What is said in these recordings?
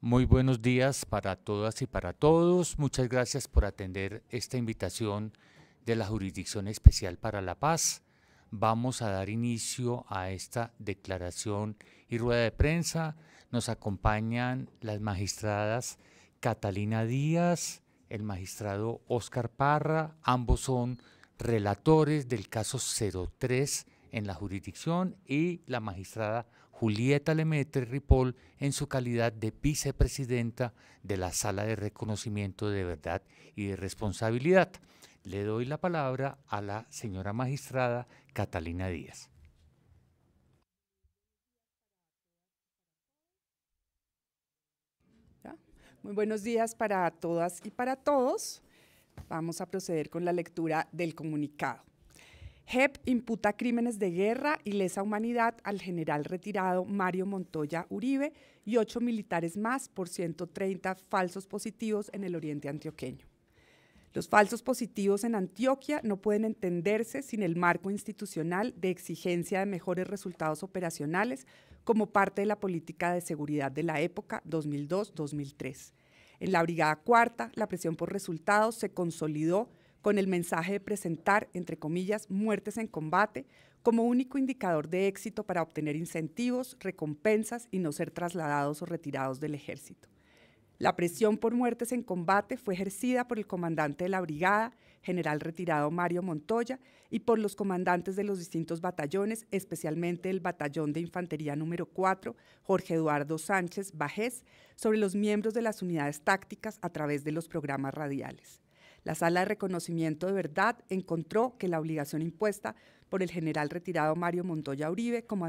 Muy buenos días para todas y para todos. Muchas gracias por atender esta invitación de la Jurisdicción Especial para la Paz. Vamos a dar inicio a esta declaración y rueda de prensa. Nos acompañan las magistradas Catalina Díaz, el magistrado Oscar Parra. Ambos son relatores del caso 03 en la jurisdicción y la magistrada Julieta Lemaitre Ripoll en su calidad de vicepresidenta de la Sala de Reconocimiento de Verdad y de Responsabilidad. Le doy la palabra a la señora magistrada Catalina Díaz. Muy buenos días para todas y para todos. Vamos a proceder con la lectura del comunicado. JEP imputa crímenes de guerra y lesa humanidad al general retirado Mario Montoya Uribe y ocho militares más por 130 falsos positivos en el oriente antioqueño. Los falsos positivos en Antioquia no pueden entenderse sin el marco institucional de exigencia de mejores resultados operacionales como parte de la política de seguridad de la época 2002-2003. En la Brigada Cuarta, la presión por resultados se consolidó con el mensaje de presentar, entre comillas, muertes en combate como único indicador de éxito para obtener incentivos, recompensas y no ser trasladados o retirados del ejército. La presión por muertes en combate fue ejercida por el comandante de la brigada, general retirado Mario Montoya, y por los comandantes de los distintos batallones, especialmente el batallón de infantería número 4, Jorge Eduardo Sánchez Bajés, sobre los miembros de las unidades tácticas a través de los programas radiales. La Sala de Reconocimiento de Verdad encontró que la obligación impuesta por el general retirado Mario Montoya Uribe como,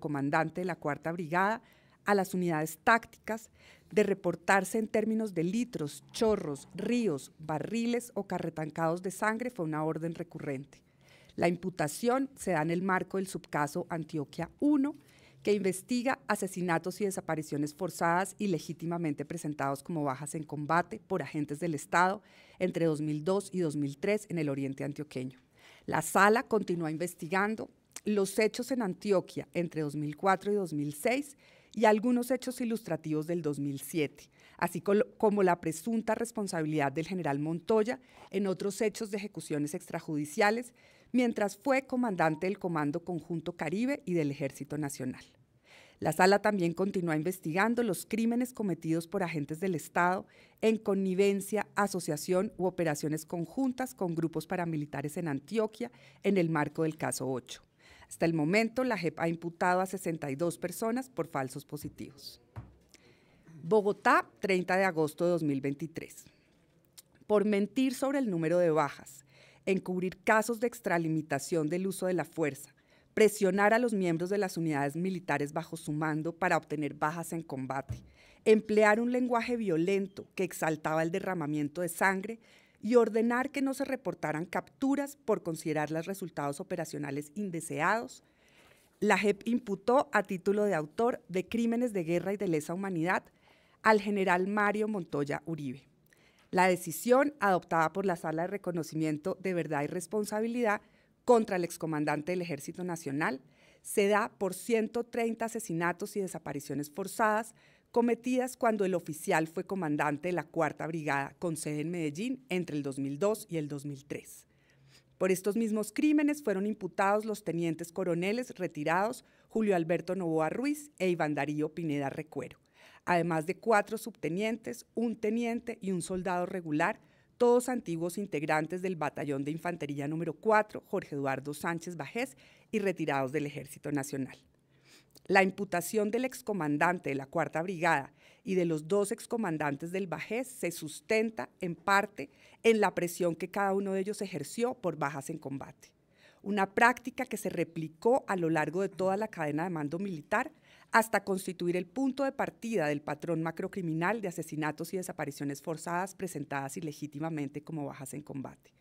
comandante de la Cuarta Brigada a las unidades tácticas de reportarse en términos de litros, chorros, ríos, barriles o carretancados de sangre fue una orden recurrente. La imputación se da en el marco del subcaso Antioquia 1 investiga asesinatos y desapariciones forzadas y legítimamente presentados como bajas en combate por agentes del Estado entre 2002 y 2003 en el oriente antioqueño. La sala continúa investigando los hechos en Antioquia entre 2004 y 2006 y algunos hechos ilustrativos del 2007, así como la presunta responsabilidad del general Montoya en otros hechos de ejecuciones extrajudiciales, mientras fue comandante del Comando Conjunto Caribe y del Ejército Nacional. La sala también continúa investigando los crímenes cometidos por agentes del Estado en connivencia, asociación u operaciones conjuntas con grupos paramilitares en Antioquia en el marco del caso 8. Hasta el momento, la JEP ha imputado a 62 personas por falsos positivos. Bogotá, 30 de agosto de 2023. Por mentir sobre el número de bajas, encubrir casos de extralimitación del uso de la fuerza, presionar a los miembros de las unidades militares bajo su mando para obtener bajas en combate, emplear un lenguaje violento que exaltaba el derramamiento de sangre y ordenar que no se reportaran capturas por considerar los resultados operacionales indeseados. La JEP imputó a título de autor de crímenes de guerra y de lesa humanidad al general Mario Montoya Uribe. La decisión adoptada por la Sala de Reconocimiento de Verdad y Responsabilidad contra el excomandante del Ejército Nacional se da por 130 asesinatos y desapariciones forzadas cometidas cuando el oficial fue comandante de la Cuarta Brigada con sede en Medellín entre el 2002 y el 2003. Por estos mismos crímenes fueron imputados los tenientes coroneles retirados Julio Alberto Novoa Ruiz e Iván Darío Pineda Recuero, además de cuatro subtenientes, un teniente y un soldado regular todos antiguos integrantes del Batallón de Infantería número 4, Jorge Eduardo Sánchez Bajés, y retirados del Ejército Nacional. La imputación del excomandante de la Cuarta Brigada y de los dos excomandantes del Bajés se sustenta en parte en la presión que cada uno de ellos ejerció por bajas en combate, una práctica que se replicó a lo largo de toda la cadena de mando militar hasta constituir el punto de partida del patrón macrocriminal de asesinatos y desapariciones forzadas presentadas ilegítimamente como bajas en combate.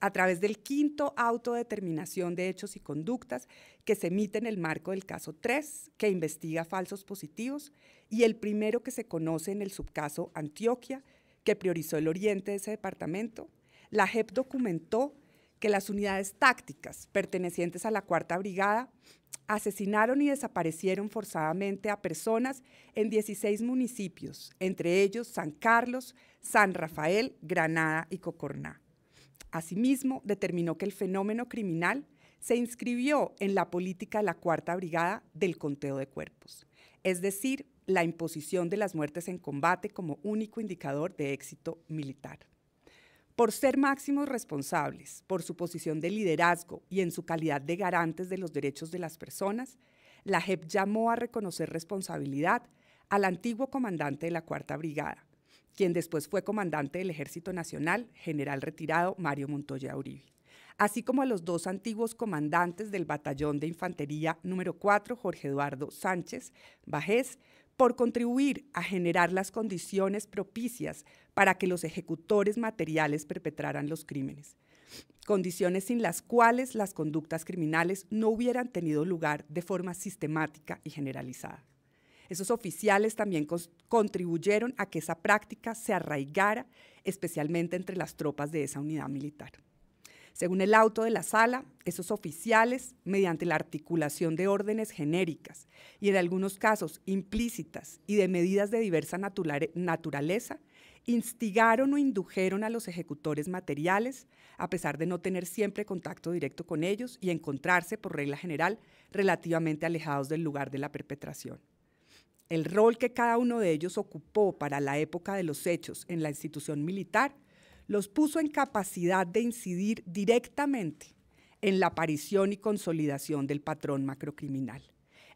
A través del quinto autodeterminación de hechos y conductas que se emite en el marco del caso 3, que investiga falsos positivos, y el primero que se conoce en el subcaso Antioquia, que priorizó el oriente de ese departamento, la JEP documentó que las unidades tácticas pertenecientes a la Cuarta Brigada asesinaron y desaparecieron forzadamente a personas en 16 municipios, entre ellos San Carlos, San Rafael, Granada y Cocorná. Asimismo, determinó que el fenómeno criminal se inscribió en la política de la Cuarta Brigada del conteo de cuerpos, es decir, la imposición de las muertes en combate como único indicador de éxito militar por ser máximos responsables, por su posición de liderazgo y en su calidad de garantes de los derechos de las personas, la JEP llamó a reconocer responsabilidad al antiguo comandante de la Cuarta Brigada, quien después fue comandante del Ejército Nacional, general retirado Mario Montoya Uribe, así como a los dos antiguos comandantes del Batallón de Infantería número 4, Jorge Eduardo Sánchez Bajés, por contribuir a generar las condiciones propicias para que los ejecutores materiales perpetraran los crímenes, condiciones sin las cuales las conductas criminales no hubieran tenido lugar de forma sistemática y generalizada. Esos oficiales también contribuyeron a que esa práctica se arraigara, especialmente entre las tropas de esa unidad militar. Según el auto de la sala, esos oficiales, mediante la articulación de órdenes genéricas y en algunos casos implícitas y de medidas de diversa naturaleza, instigaron o indujeron a los ejecutores materiales, a pesar de no tener siempre contacto directo con ellos y encontrarse, por regla general, relativamente alejados del lugar de la perpetración. El rol que cada uno de ellos ocupó para la época de los hechos en la institución militar los puso en capacidad de incidir directamente en la aparición y consolidación del patrón macrocriminal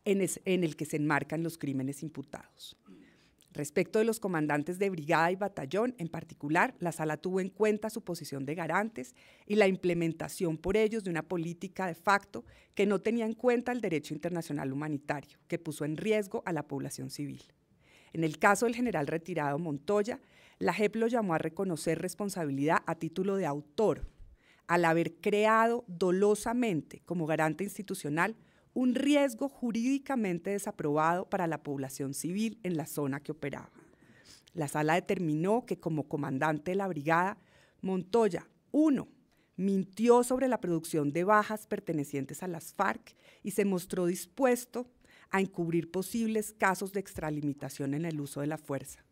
en, el que se enmarcan los crímenes imputados. Respecto de los comandantes de brigada y batallón, en particular, la sala tuvo en cuenta su posición de garantes y la implementación por ellos de una política de facto que no tenía en cuenta el derecho internacional humanitario, que puso en riesgo a la población civil. En el caso del general retirado Montoya, la JEP lo llamó a reconocer responsabilidad a título de autor al haber creado dolosamente como garante institucional un riesgo jurídicamente desaprobado para la población civil en la zona que operaba. La sala determinó que como comandante de la brigada, Montoya, 1. Mintió sobre la producción de bajas pertenecientes a las FARC y se mostró dispuesto a encubrir posibles casos de extralimitación en el uso de la fuerza.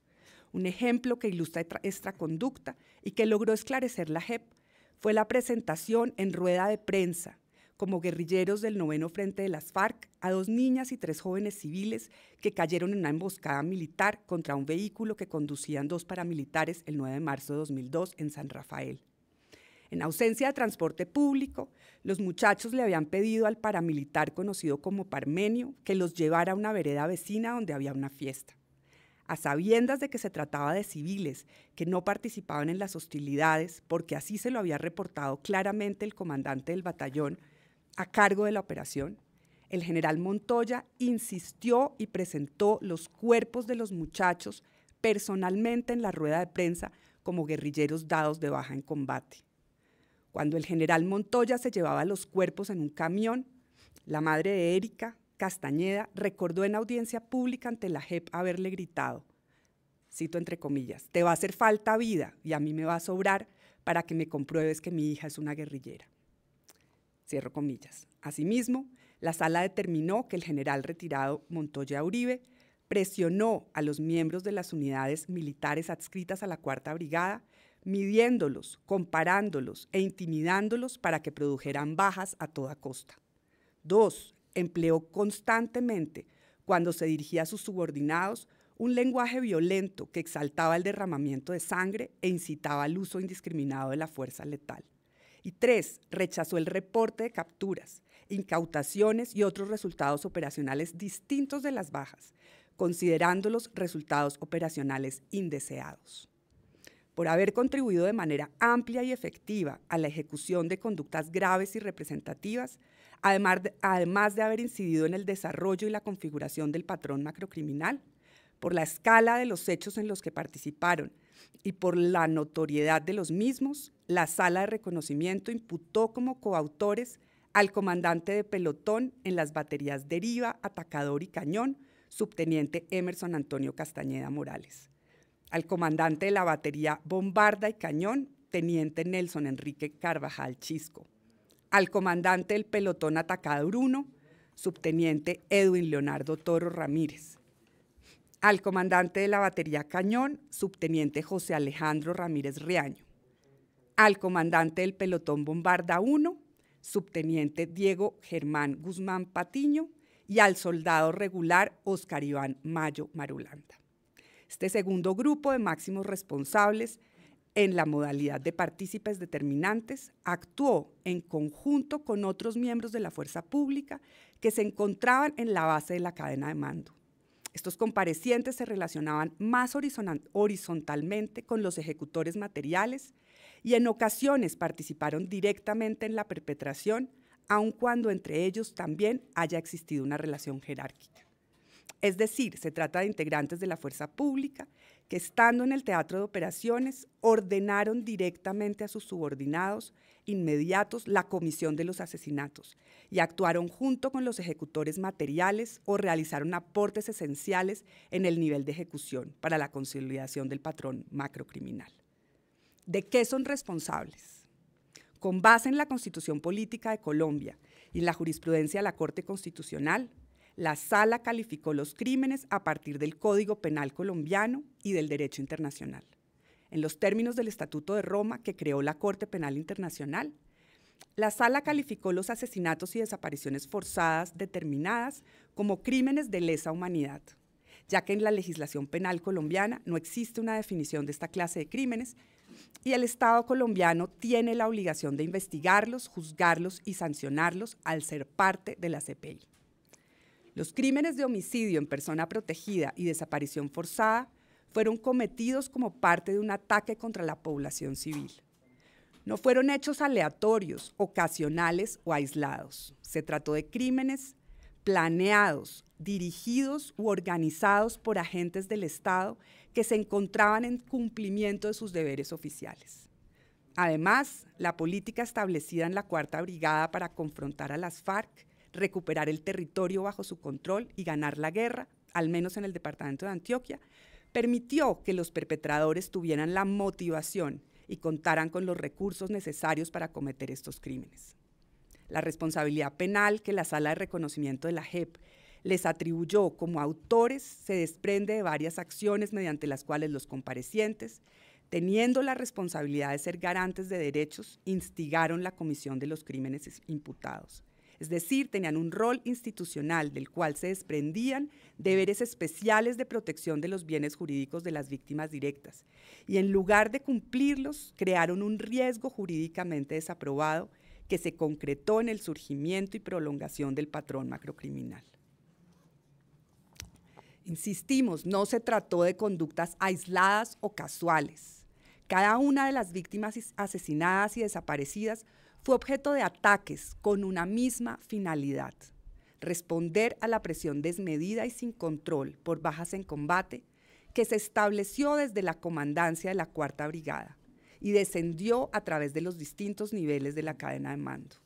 Un ejemplo que ilustra esta conducta y que logró esclarecer la JEP fue la presentación en rueda de prensa como guerrilleros del noveno frente de las FARC a dos niñas y tres jóvenes civiles que cayeron en una emboscada militar contra un vehículo que conducían dos paramilitares el 9 de marzo de 2002 en San Rafael. En ausencia de transporte público, los muchachos le habían pedido al paramilitar conocido como Parmenio que los llevara a una vereda vecina donde había una fiesta a sabiendas de que se trataba de civiles que no participaban en las hostilidades, porque así se lo había reportado claramente el comandante del batallón a cargo de la operación, el general Montoya insistió y presentó los cuerpos de los muchachos personalmente en la rueda de prensa como guerrilleros dados de baja en combate. Cuando el general Montoya se llevaba los cuerpos en un camión, la madre de Erika, Castañeda recordó en audiencia pública ante la JEP haberle gritado, cito entre comillas, te va a hacer falta vida y a mí me va a sobrar para que me compruebes que mi hija es una guerrillera. Cierro comillas. Asimismo, la sala determinó que el general retirado Montoya Uribe presionó a los miembros de las unidades militares adscritas a la Cuarta Brigada, midiéndolos, comparándolos e intimidándolos para que produjeran bajas a toda costa. Dos, empleó constantemente, cuando se dirigía a sus subordinados, un lenguaje violento que exaltaba el derramamiento de sangre e incitaba al uso indiscriminado de la fuerza letal. Y tres, rechazó el reporte de capturas, incautaciones y otros resultados operacionales distintos de las bajas, considerándolos resultados operacionales indeseados. Por haber contribuido de manera amplia y efectiva a la ejecución de conductas graves y representativas, además de, haber incidido en el desarrollo y la configuración del patrón macrocriminal, por la escala de los hechos en los que participaron y por la notoriedad de los mismos, la sala de reconocimiento imputó como coautores al comandante de pelotón en las baterías Deriva, Atacador y Cañón, subteniente Emerson Antonio Castañeda Morales, al comandante de la batería Bombarda y Cañón, teniente Nelson Enrique Carvajal Chisco, al comandante del pelotón atacado 1, subteniente Edwin Leonardo Toro Ramírez, al comandante de la batería Cañón, subteniente José Alejandro Ramírez Riaño, al comandante del pelotón Bombarda 1, subteniente Diego Germán Guzmán Patiño y al soldado regular Oscar Iván Mayo Marulanda. Este segundo grupo de máximos responsables en la modalidad de partícipes determinantes, actuó en conjunto con otros miembros de la fuerza pública que se encontraban en la base de la cadena de mando. Estos comparecientes se relacionaban más horizontalmente con los ejecutores materiales y en ocasiones participaron directamente en la perpetración, aun cuando entre ellos también haya existido una relación jerárquica. Es decir, se trata de integrantes de la fuerza pública estando en el teatro de operaciones ordenaron directamente a sus subordinados inmediatos la comisión de los asesinatos y actuaron junto con los ejecutores materiales o realizaron aportes esenciales en el nivel de ejecución para la consolidación del patrón macrocriminal. ¿De qué son responsables? Con base en la Constitución Política de Colombia y la jurisprudencia de la Corte Constitucional, la sala calificó los crímenes a partir del Código Penal colombiano y del derecho internacional, en los términos del Estatuto de Roma que creó la Corte Penal Internacional. La sala calificó los asesinatos y desapariciones forzadas determinadas como crímenes de lesa humanidad, ya que en la legislación penal colombiana no existe una definición de esta clase de crímenes y el Estado colombiano tiene la obligación de investigarlos, juzgarlos y sancionarlos al ser parte de la CPI. Los crímenes de homicidio en persona protegida y desaparición forzada fueron cometidos como parte de un ataque contra la población civil. No fueron hechos aleatorios, ocasionales o aislados. Se trató de crímenes planeados, dirigidos u organizados por agentes del Estado que se encontraban en cumplimiento de sus deberes oficiales. Además, la política establecida en la Cuarta Brigada para confrontar a las FARC recuperar el territorio bajo su control y ganar la guerra, al menos en el departamento de Antioquia, permitió que los perpetradores tuvieran la motivación y contaran con los recursos necesarios para cometer estos crímenes. La responsabilidad penal que la Sala de Reconocimiento de la JEP les atribuyó como autores se desprende de varias acciones mediante las cuales los comparecientes, teniendo la responsabilidad de ser garantes de derechos, instigaron la comisión de los crímenes imputados es decir, tenían un rol institucional del cual se desprendían deberes especiales de protección de los bienes jurídicos de las víctimas directas, y en lugar de cumplirlos, crearon un riesgo jurídicamente desaprobado que se concretó en el surgimiento y prolongación del patrón macrocriminal. Insistimos, no se trató de conductas aisladas o casuales. Cada una de las víctimas asesinadas y desaparecidas fue objeto de ataques con una misma finalidad, responder a la presión desmedida y sin control por bajas en combate que se estableció desde la comandancia de la Cuarta Brigada y descendió a través de los distintos niveles de la cadena de mando.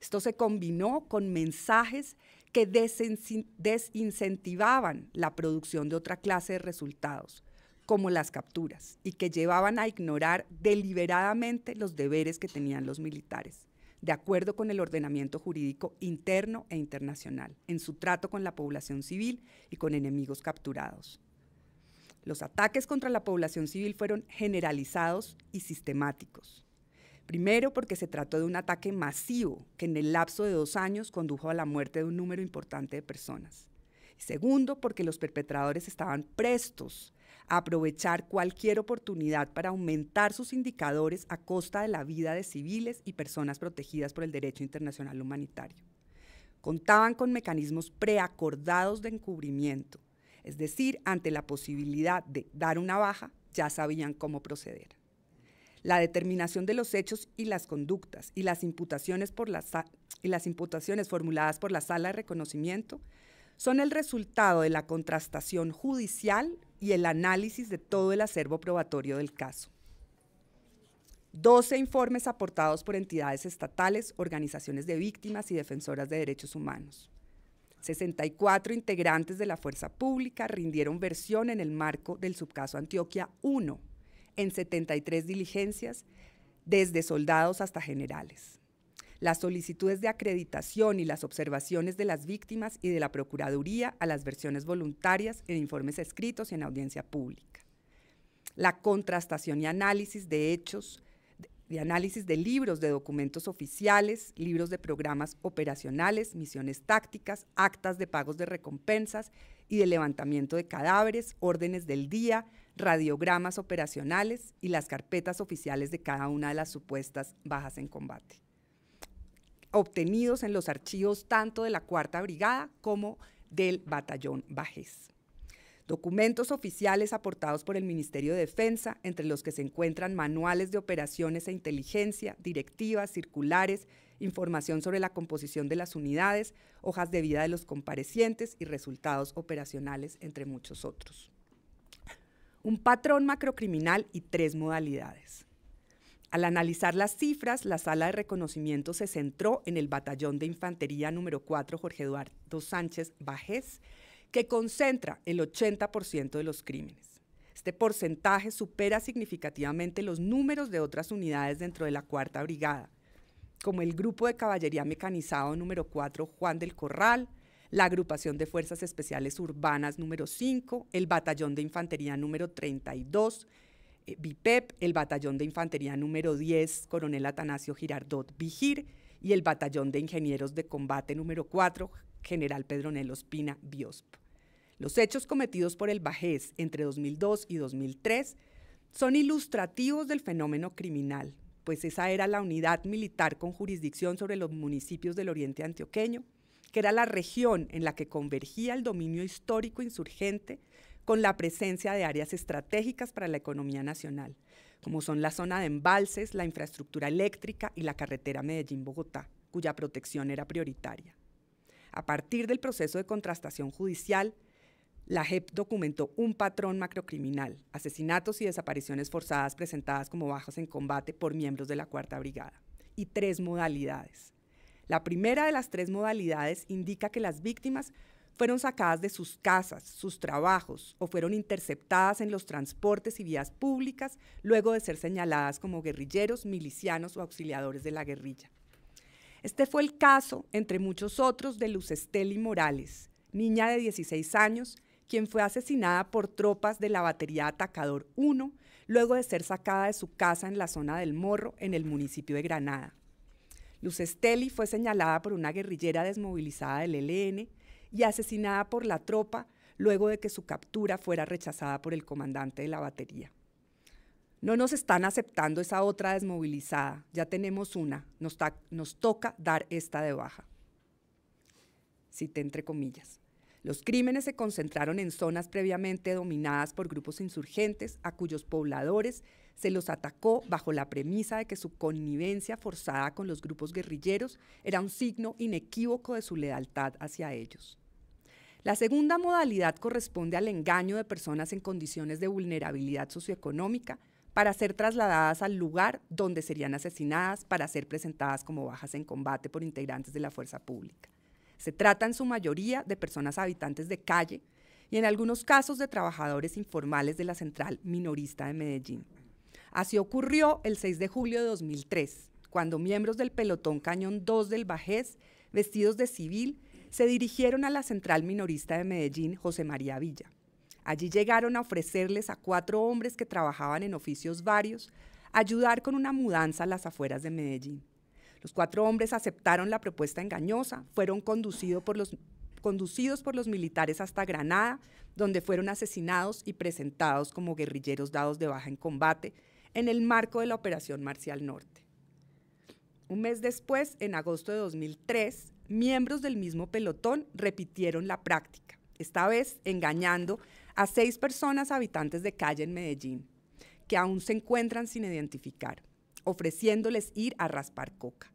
Esto se combinó con mensajes que desincentivaban la producción de otra clase de resultados, como las capturas y que llevaban a ignorar deliberadamente los deberes que tenían los militares, de acuerdo con el ordenamiento jurídico interno e internacional, en su trato con la población civil y con enemigos capturados. Los ataques contra la población civil fueron generalizados y sistemáticos. Primero porque se trató de un ataque masivo que en el lapso de dos años condujo a la muerte de un número importante de personas. segundo porque los perpetradores estaban prestos aprovechar cualquier oportunidad para aumentar sus indicadores a costa de la vida de civiles y personas protegidas por el derecho internacional humanitario. Contaban con mecanismos preacordados de encubrimiento, es decir, ante la posibilidad de dar una baja, ya sabían cómo proceder. La determinación de los hechos y las conductas y las imputaciones, por y las imputaciones formuladas por la sala de reconocimiento son el resultado de la contrastación judicial y el análisis de todo el acervo probatorio del caso. 12 informes aportados por entidades estatales, organizaciones de víctimas y defensoras de derechos humanos. 64 integrantes de la fuerza pública rindieron versión en el marco del subcaso Antioquia 1, en 73 diligencias, desde soldados hasta generales las solicitudes de acreditación y las observaciones de las víctimas y de la Procuraduría a las versiones voluntarias en informes escritos y en audiencia pública. La contrastación y análisis de hechos, de análisis de libros, de documentos oficiales, libros de programas operacionales, misiones tácticas, actas de pagos de recompensas y de levantamiento de cadáveres, órdenes del día, radiogramas operacionales y las carpetas oficiales de cada una de las supuestas bajas en combate obtenidos en los archivos tanto de la Cuarta Brigada como del Batallón Bajés. Documentos oficiales aportados por el Ministerio de Defensa, entre los que se encuentran manuales de operaciones e inteligencia, directivas, circulares, información sobre la composición de las unidades, hojas de vida de los comparecientes y resultados operacionales, entre muchos otros. Un patrón macrocriminal y tres modalidades. Al analizar las cifras, la sala de reconocimiento se centró en el batallón de infantería número 4 Jorge Eduardo Sánchez Bajes, que concentra el 80% de los crímenes. Este porcentaje supera significativamente los números de otras unidades dentro de la Cuarta Brigada, como el Grupo de Caballería Mecanizado número 4 Juan del Corral, la Agrupación de Fuerzas Especiales Urbanas número 5, el Batallón de Infantería número 32, eh, e el Batallón de Infantería número 10, Coronel Atanasio Girardot Vigir, y el Batallón de Ingenieros de Combate número 4, General Pedronello Ospina Biosp. Los hechos cometidos por el Bajés entre 2002 y 2003 son ilustrativos del fenómeno criminal, pues esa era la unidad militar con jurisdicción sobre los municipios del oriente antioqueño, que era la región en la que convergía el dominio histórico insurgente con la presencia de áreas estratégicas para la economía nacional, como son la zona de embalses, la infraestructura eléctrica y la carretera Medellín-Bogotá, cuya protección era prioritaria. A partir del proceso de contrastación judicial, la JEP documentó un patrón macrocriminal, asesinatos y desapariciones forzadas presentadas como bajas en combate por miembros de la Cuarta Brigada, y tres modalidades. La primera de las tres modalidades indica que las víctimas fueron sacadas de sus casas, sus trabajos o fueron interceptadas en los transportes y vías públicas luego de ser señaladas como guerrilleros, milicianos o auxiliadores de la guerrilla. Este fue el caso, entre muchos otros, de Luz Esteli Morales, niña de 16 años, quien fue asesinada por tropas de la batería Atacador 1 luego de ser sacada de su casa en la zona del Morro, en el municipio de Granada. Luz Esteli fue señalada por una guerrillera desmovilizada del ELN y asesinada por la tropa luego de que su captura fuera rechazada por el comandante de la batería. No nos están aceptando esa otra desmovilizada, ya tenemos una, nos, toca dar esta de baja. Cité entre comillas. Los crímenes se concentraron en zonas previamente dominadas por grupos insurgentes a cuyos pobladores se los atacó bajo la premisa de que su connivencia forzada con los grupos guerrilleros era un signo inequívoco de su lealtad hacia ellos. La segunda modalidad corresponde al engaño de personas en condiciones de vulnerabilidad socioeconómica para ser trasladadas al lugar donde serían asesinadas para ser presentadas como bajas en combate por integrantes de la fuerza pública. Se trata en su mayoría de personas habitantes de calle y en algunos casos de trabajadores informales de la central minorista de Medellín. Así ocurrió el 6 de julio de 2003, cuando miembros del pelotón Cañón 2 del Bajés, vestidos de civil, se dirigieron a la central minorista de Medellín, José María Villa. Allí llegaron a ofrecerles a cuatro hombres que trabajaban en oficios varios ayudar con una mudanza a las afueras de Medellín. Los cuatro hombres aceptaron la propuesta engañosa, fueron conducidos por los, conducidos por los militares hasta Granada, donde fueron asesinados y presentados como guerrilleros dados de baja en combate en el marco de la Operación Marcial Norte. Un mes después, en agosto de 2003, miembros del mismo pelotón repitieron la práctica, esta vez engañando a seis personas habitantes de calle en Medellín, que aún se encuentran sin identificar, ofreciéndoles ir a raspar coca.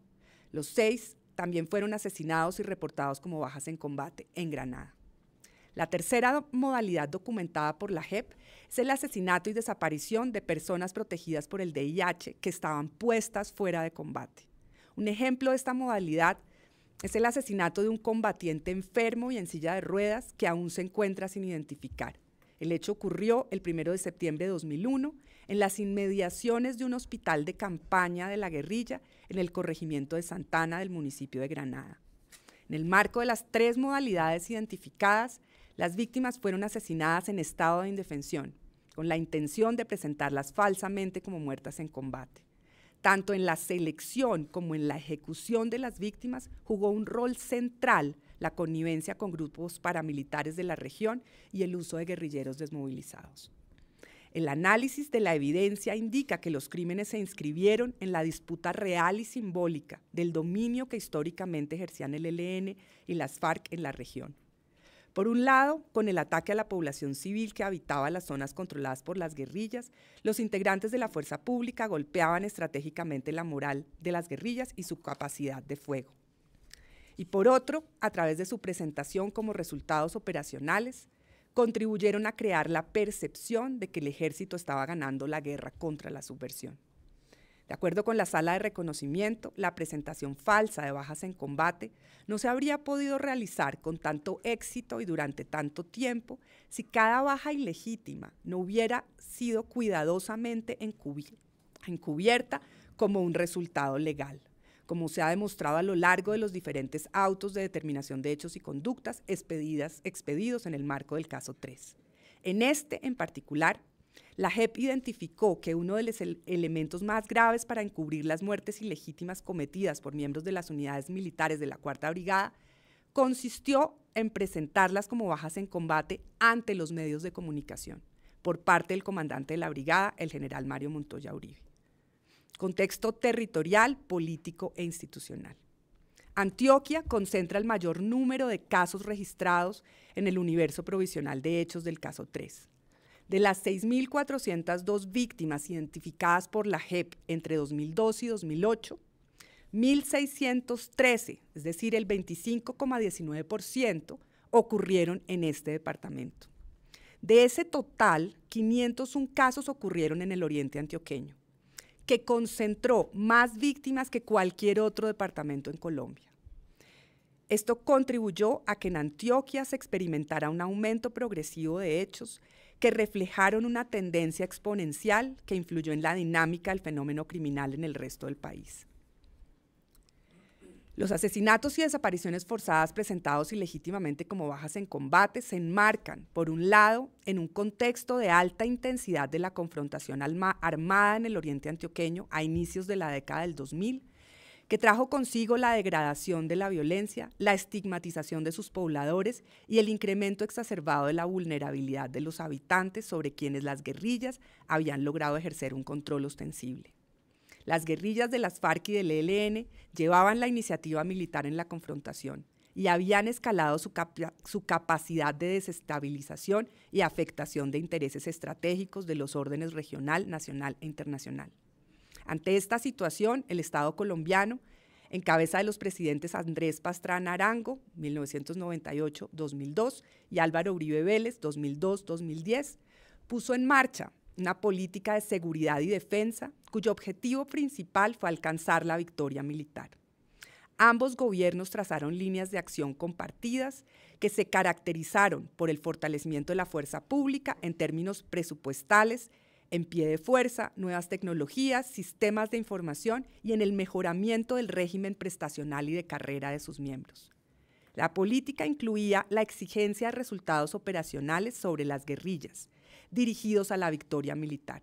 Los seis también fueron asesinados y reportados como bajas en combate en Granada. La tercera modalidad documentada por la JEP es el asesinato y desaparición de personas protegidas por el DIH que estaban puestas fuera de combate. Un ejemplo de esta modalidad es el asesinato de un combatiente enfermo y en silla de ruedas que aún se encuentra sin identificar. El hecho ocurrió el 1 de septiembre de 2001 en las inmediaciones de un hospital de campaña de la guerrilla en el corregimiento de Santana del municipio de Granada. En el marco de las tres modalidades identificadas, las víctimas fueron asesinadas en estado de indefensión, con la intención de presentarlas falsamente como muertas en combate tanto en la selección como en la ejecución de las víctimas, jugó un rol central la connivencia con grupos paramilitares de la región y el uso de guerrilleros desmovilizados. El análisis de la evidencia indica que los crímenes se inscribieron en la disputa real y simbólica del dominio que históricamente ejercían el ELN y las FARC en la región. Por un lado, con el ataque a la población civil que habitaba las zonas controladas por las guerrillas, los integrantes de la fuerza pública golpeaban estratégicamente la moral de las guerrillas y su capacidad de fuego. Y por otro, a través de su presentación como resultados operacionales, contribuyeron a crear la percepción de que el ejército estaba ganando la guerra contra la subversión. De acuerdo con la sala de reconocimiento, la presentación falsa de bajas en combate no se habría podido realizar con tanto éxito y durante tanto tiempo si cada baja ilegítima no hubiera sido cuidadosamente encubierta como un resultado legal. Como se ha demostrado a lo largo de los diferentes autos de determinación de hechos y conductas expedidas, expedidos en el marco del caso 3. En este en particular, la JEP identificó que uno de los elementos más graves para encubrir las muertes ilegítimas cometidas por miembros de las unidades militares de la Cuarta Brigada consistió en presentarlas como bajas en combate ante los medios de comunicación por parte del comandante de la brigada, el general Mario Montoya Uribe. Contexto territorial, político e institucional. Antioquia concentra el mayor número de casos registrados en el universo provisional de hechos del caso 3 de las 6.402 víctimas identificadas por la JEP entre 2002 y 2008, 1.613, es decir, el 25,19%, ocurrieron en este departamento. De ese total, 501 casos ocurrieron en el oriente antioqueño, que concentró más víctimas que cualquier otro departamento en Colombia. Esto contribuyó a que en Antioquia se experimentara un aumento progresivo de hechos que reflejaron una tendencia exponencial que influyó en la dinámica del fenómeno criminal en el resto del país. Los asesinatos y desapariciones forzadas presentados ilegítimamente como bajas en combate se enmarcan, por un lado, en un contexto de alta intensidad de la confrontación armada en el oriente antioqueño a inicios de la década del 2000 que trajo consigo la degradación de la violencia, la estigmatización de sus pobladores y el incremento exacerbado de la vulnerabilidad de los habitantes sobre quienes las guerrillas habían logrado ejercer un control ostensible. Las guerrillas de las FARC y del ELN llevaban la iniciativa militar en la confrontación y habían escalado su, su capacidad de desestabilización y afectación de intereses estratégicos de los órdenes regional, nacional e internacional. Ante esta situación, el Estado colombiano, en cabeza de los presidentes Andrés Pastrana Arango, 1998-2002, y Álvaro Uribe Vélez, 2002-2010, puso en marcha una política de seguridad y defensa cuyo objetivo principal fue alcanzar la victoria militar. Ambos gobiernos trazaron líneas de acción compartidas que se caracterizaron por el fortalecimiento de la fuerza pública en términos presupuestales, en pie de fuerza, nuevas tecnologías, sistemas de información y en el mejoramiento del régimen prestacional y de carrera de sus miembros. La política incluía la exigencia de resultados operacionales sobre las guerrillas, dirigidos a la victoria militar.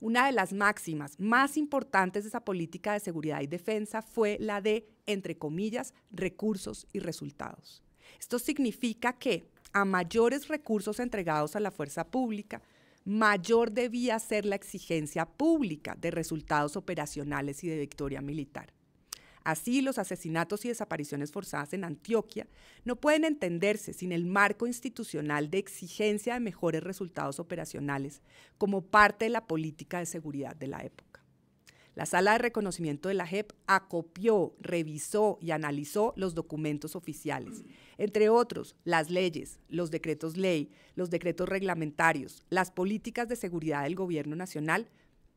Una de las máximas más importantes de esa política de seguridad y defensa fue la de, entre comillas, recursos y resultados. Esto significa que a mayores recursos entregados a la fuerza pública, mayor debía ser la exigencia pública de resultados operacionales y de victoria militar. Así, los asesinatos y desapariciones forzadas en Antioquia no pueden entenderse sin el marco institucional de exigencia de mejores resultados operacionales como parte de la política de seguridad de la época. La sala de reconocimiento de la JEP acopió, revisó y analizó los documentos oficiales, entre otros las leyes, los decretos ley, los decretos reglamentarios, las políticas de seguridad del Gobierno Nacional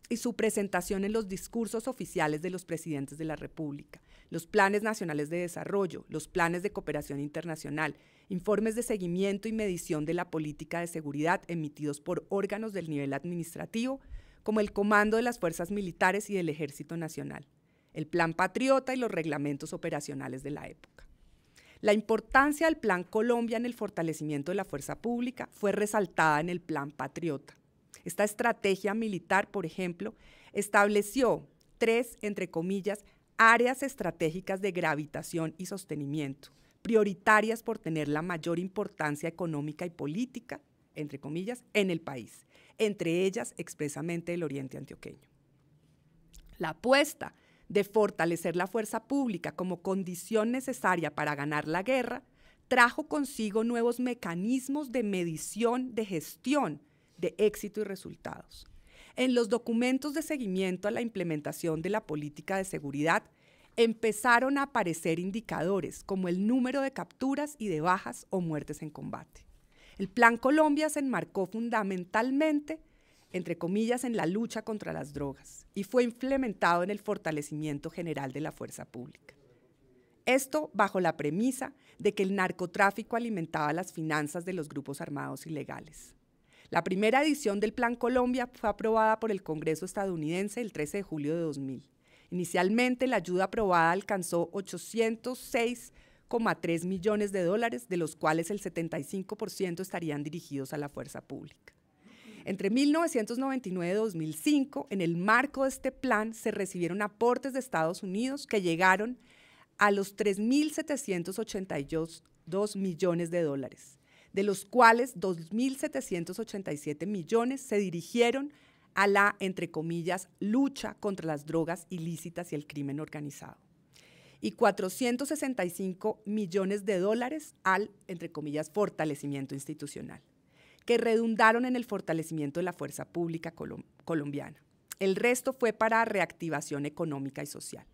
y su presentación en los discursos oficiales de los presidentes de la República, los planes nacionales de desarrollo, los planes de cooperación internacional, informes de seguimiento y medición de la política de seguridad emitidos por órganos del nivel administrativo, como el comando de las fuerzas militares y del Ejército Nacional, el Plan Patriota y los reglamentos operacionales de la época. La importancia del Plan Colombia en el fortalecimiento de la fuerza pública fue resaltada en el Plan Patriota. Esta estrategia militar, por ejemplo, estableció tres, entre comillas, áreas estratégicas de gravitación y sostenimiento, prioritarias por tener la mayor importancia económica y política, entre comillas, en el país entre ellas expresamente el Oriente Antioqueño. La apuesta de fortalecer la fuerza pública como condición necesaria para ganar la guerra trajo consigo nuevos mecanismos de medición, de gestión, de éxito y resultados. En los documentos de seguimiento a la implementación de la política de seguridad empezaron a aparecer indicadores como el número de capturas y de bajas o muertes en combate. El Plan Colombia se enmarcó fundamentalmente, entre comillas, en la lucha contra las drogas y fue implementado en el fortalecimiento general de la fuerza pública. Esto bajo la premisa de que el narcotráfico alimentaba las finanzas de los grupos armados ilegales. La primera edición del Plan Colombia fue aprobada por el Congreso estadounidense el 13 de julio de 2000. Inicialmente, la ayuda aprobada alcanzó 806 3 millones de dólares, de los cuales el 75% estarían dirigidos a la fuerza pública. Entre 1999 y 2005, en el marco de este plan, se recibieron aportes de Estados Unidos que llegaron a los 3.782 millones de dólares, de los cuales 2.787 millones se dirigieron a la, entre comillas, lucha contra las drogas ilícitas y el crimen organizado y 465 millones de dólares al, entre comillas, fortalecimiento institucional, que redundaron en el fortalecimiento de la fuerza pública colombiana. El resto fue para reactivación económica y social.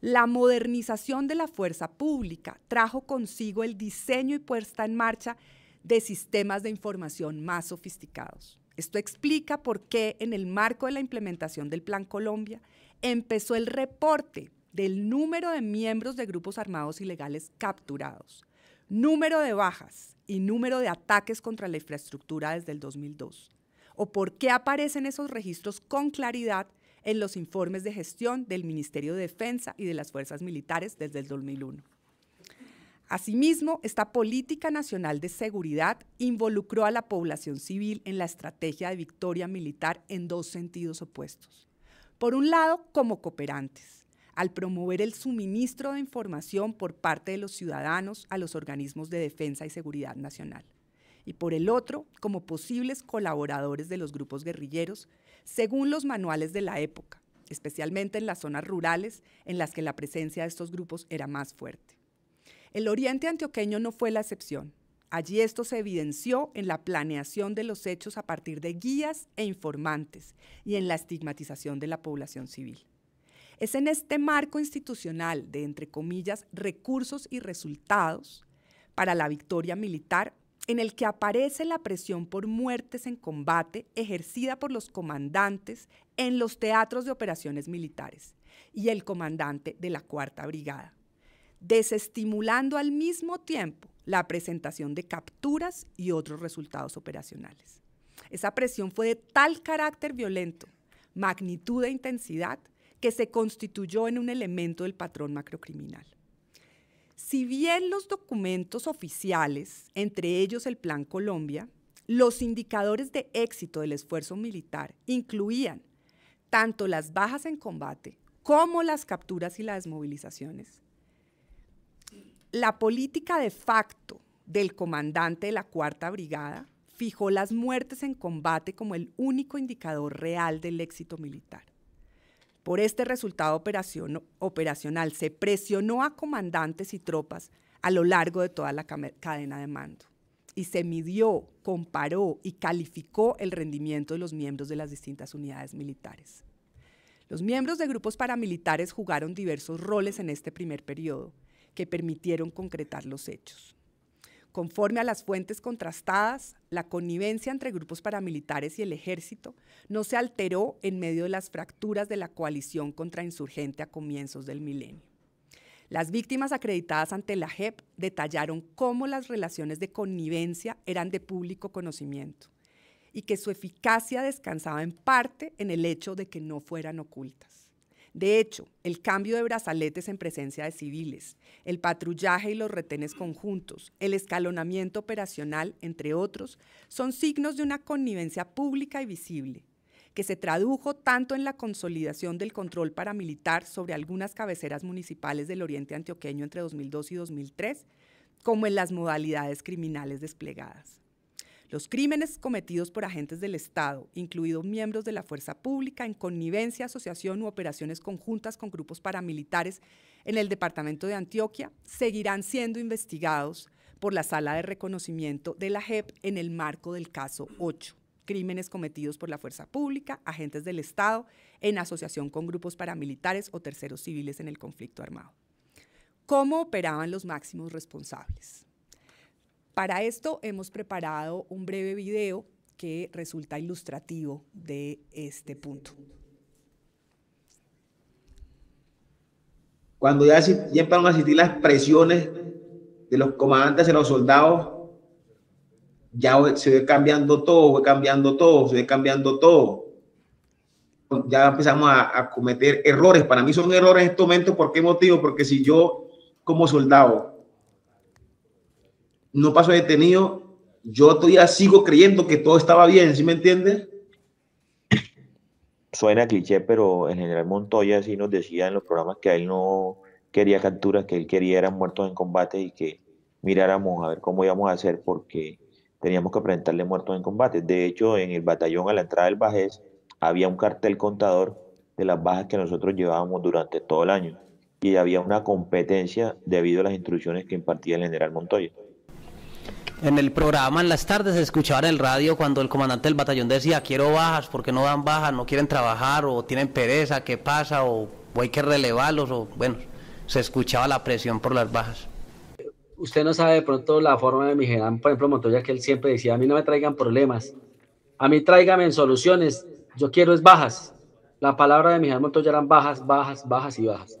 La modernización de la fuerza pública trajo consigo el diseño y puesta en marcha de sistemas de información más sofisticados. Esto explica por qué en el marco de la implementación del Plan Colombia empezó el reporte del número de miembros de grupos armados ilegales capturados, número de bajas y número de ataques contra la infraestructura desde el 2002? ¿O por qué aparecen esos registros con claridad en los informes de gestión del Ministerio de Defensa y de las Fuerzas Militares desde el 2001? Asimismo, esta política nacional de seguridad involucró a la población civil en la estrategia de victoria militar en dos sentidos opuestos. Por un lado, como cooperantes, al promover el suministro de información por parte de los ciudadanos a los organismos de defensa y seguridad nacional. Y por el otro, como posibles colaboradores de los grupos guerrilleros, según los manuales de la época, especialmente en las zonas rurales en las que la presencia de estos grupos era más fuerte. El oriente antioqueño no fue la excepción. Allí esto se evidenció en la planeación de los hechos a partir de guías e informantes y en la estigmatización de la población civil. Es en este marco institucional de, entre comillas, recursos y resultados para la victoria militar en el que aparece la presión por muertes en combate ejercida por los comandantes en los teatros de operaciones militares y el comandante de la Cuarta Brigada, desestimulando al mismo tiempo la presentación de capturas y otros resultados operacionales. Esa presión fue de tal carácter violento, magnitud e intensidad, que se constituyó en un elemento del patrón macrocriminal. Si bien los documentos oficiales, entre ellos el Plan Colombia, los indicadores de éxito del esfuerzo militar incluían tanto las bajas en combate como las capturas y las desmovilizaciones, la política de facto del comandante de la Cuarta Brigada fijó las muertes en combate como el único indicador real del éxito militar. Por este resultado operacional se presionó a comandantes y tropas a lo largo de toda la cadena de mando y se midió, comparó y calificó el rendimiento de los miembros de las distintas unidades militares. Los miembros de grupos paramilitares jugaron diversos roles en este primer periodo que permitieron concretar los hechos. Conforme a las fuentes contrastadas, la connivencia entre grupos paramilitares y el ejército no se alteró en medio de las fracturas de la coalición contrainsurgente a comienzos del milenio. Las víctimas acreditadas ante la JEP detallaron cómo las relaciones de connivencia eran de público conocimiento y que su eficacia descansaba en parte en el hecho de que no fueran ocultas. De hecho, el cambio de brazaletes en presencia de civiles, el patrullaje y los retenes conjuntos, el escalonamiento operacional, entre otros, son signos de una connivencia pública y visible, que se tradujo tanto en la consolidación del control paramilitar sobre algunas cabeceras municipales del Oriente Antioqueño entre 2002 y 2003, como en las modalidades criminales desplegadas. Los crímenes cometidos por agentes del Estado, incluidos miembros de la fuerza pública, en connivencia, asociación u operaciones conjuntas con grupos paramilitares en el departamento de Antioquia, seguirán siendo investigados por la Sala de Reconocimiento de la JEP en el marco del caso 8 crímenes cometidos por la fuerza pública, agentes del Estado, en asociación con grupos paramilitares o terceros civiles en el conflicto armado. ¿Cómo operaban los máximos responsables? Para esto hemos preparado un breve video que resulta ilustrativo de este punto. Cuando ya, empiezan a asistir las presiones de los comandantes y los soldados, ya se ve cambiando todo, ve cambiando todo, se ve cambiando todo. Ya empezamos a, cometer errores. Para mí son errores en este momento, ¿Por qué motivo? Porque si yo como soldado no paso detenido, yo todavía sigo creyendo que todo estaba bien, ¿sí me entiendes? Suena cliché, pero el general Montoya sí nos decía en los programas que él no quería capturas, que él quería eran muertos en combate y que miráramos a ver cómo íbamos a hacer porque teníamos que presentarle muertos en combate. De hecho, en el batallón a la entrada del Bajés había un cartel contador de las bajas que nosotros llevábamos durante todo el año y había una competencia debido a las instrucciones que impartía el general Montoya en el programa en las tardes se escuchaba en el radio cuando el comandante del batallón decía quiero bajas porque no dan bajas, no quieren trabajar o tienen pereza, qué pasa o, hay que relevarlos o bueno, se escuchaba la presión por las bajas. Usted no sabe de pronto la forma de mi general, por ejemplo Montoya que él siempre decía a mí no me traigan problemas, a mí tráigame soluciones, yo quiero es bajas. La palabra de mi general Montoya eran bajas, bajas, bajas y bajas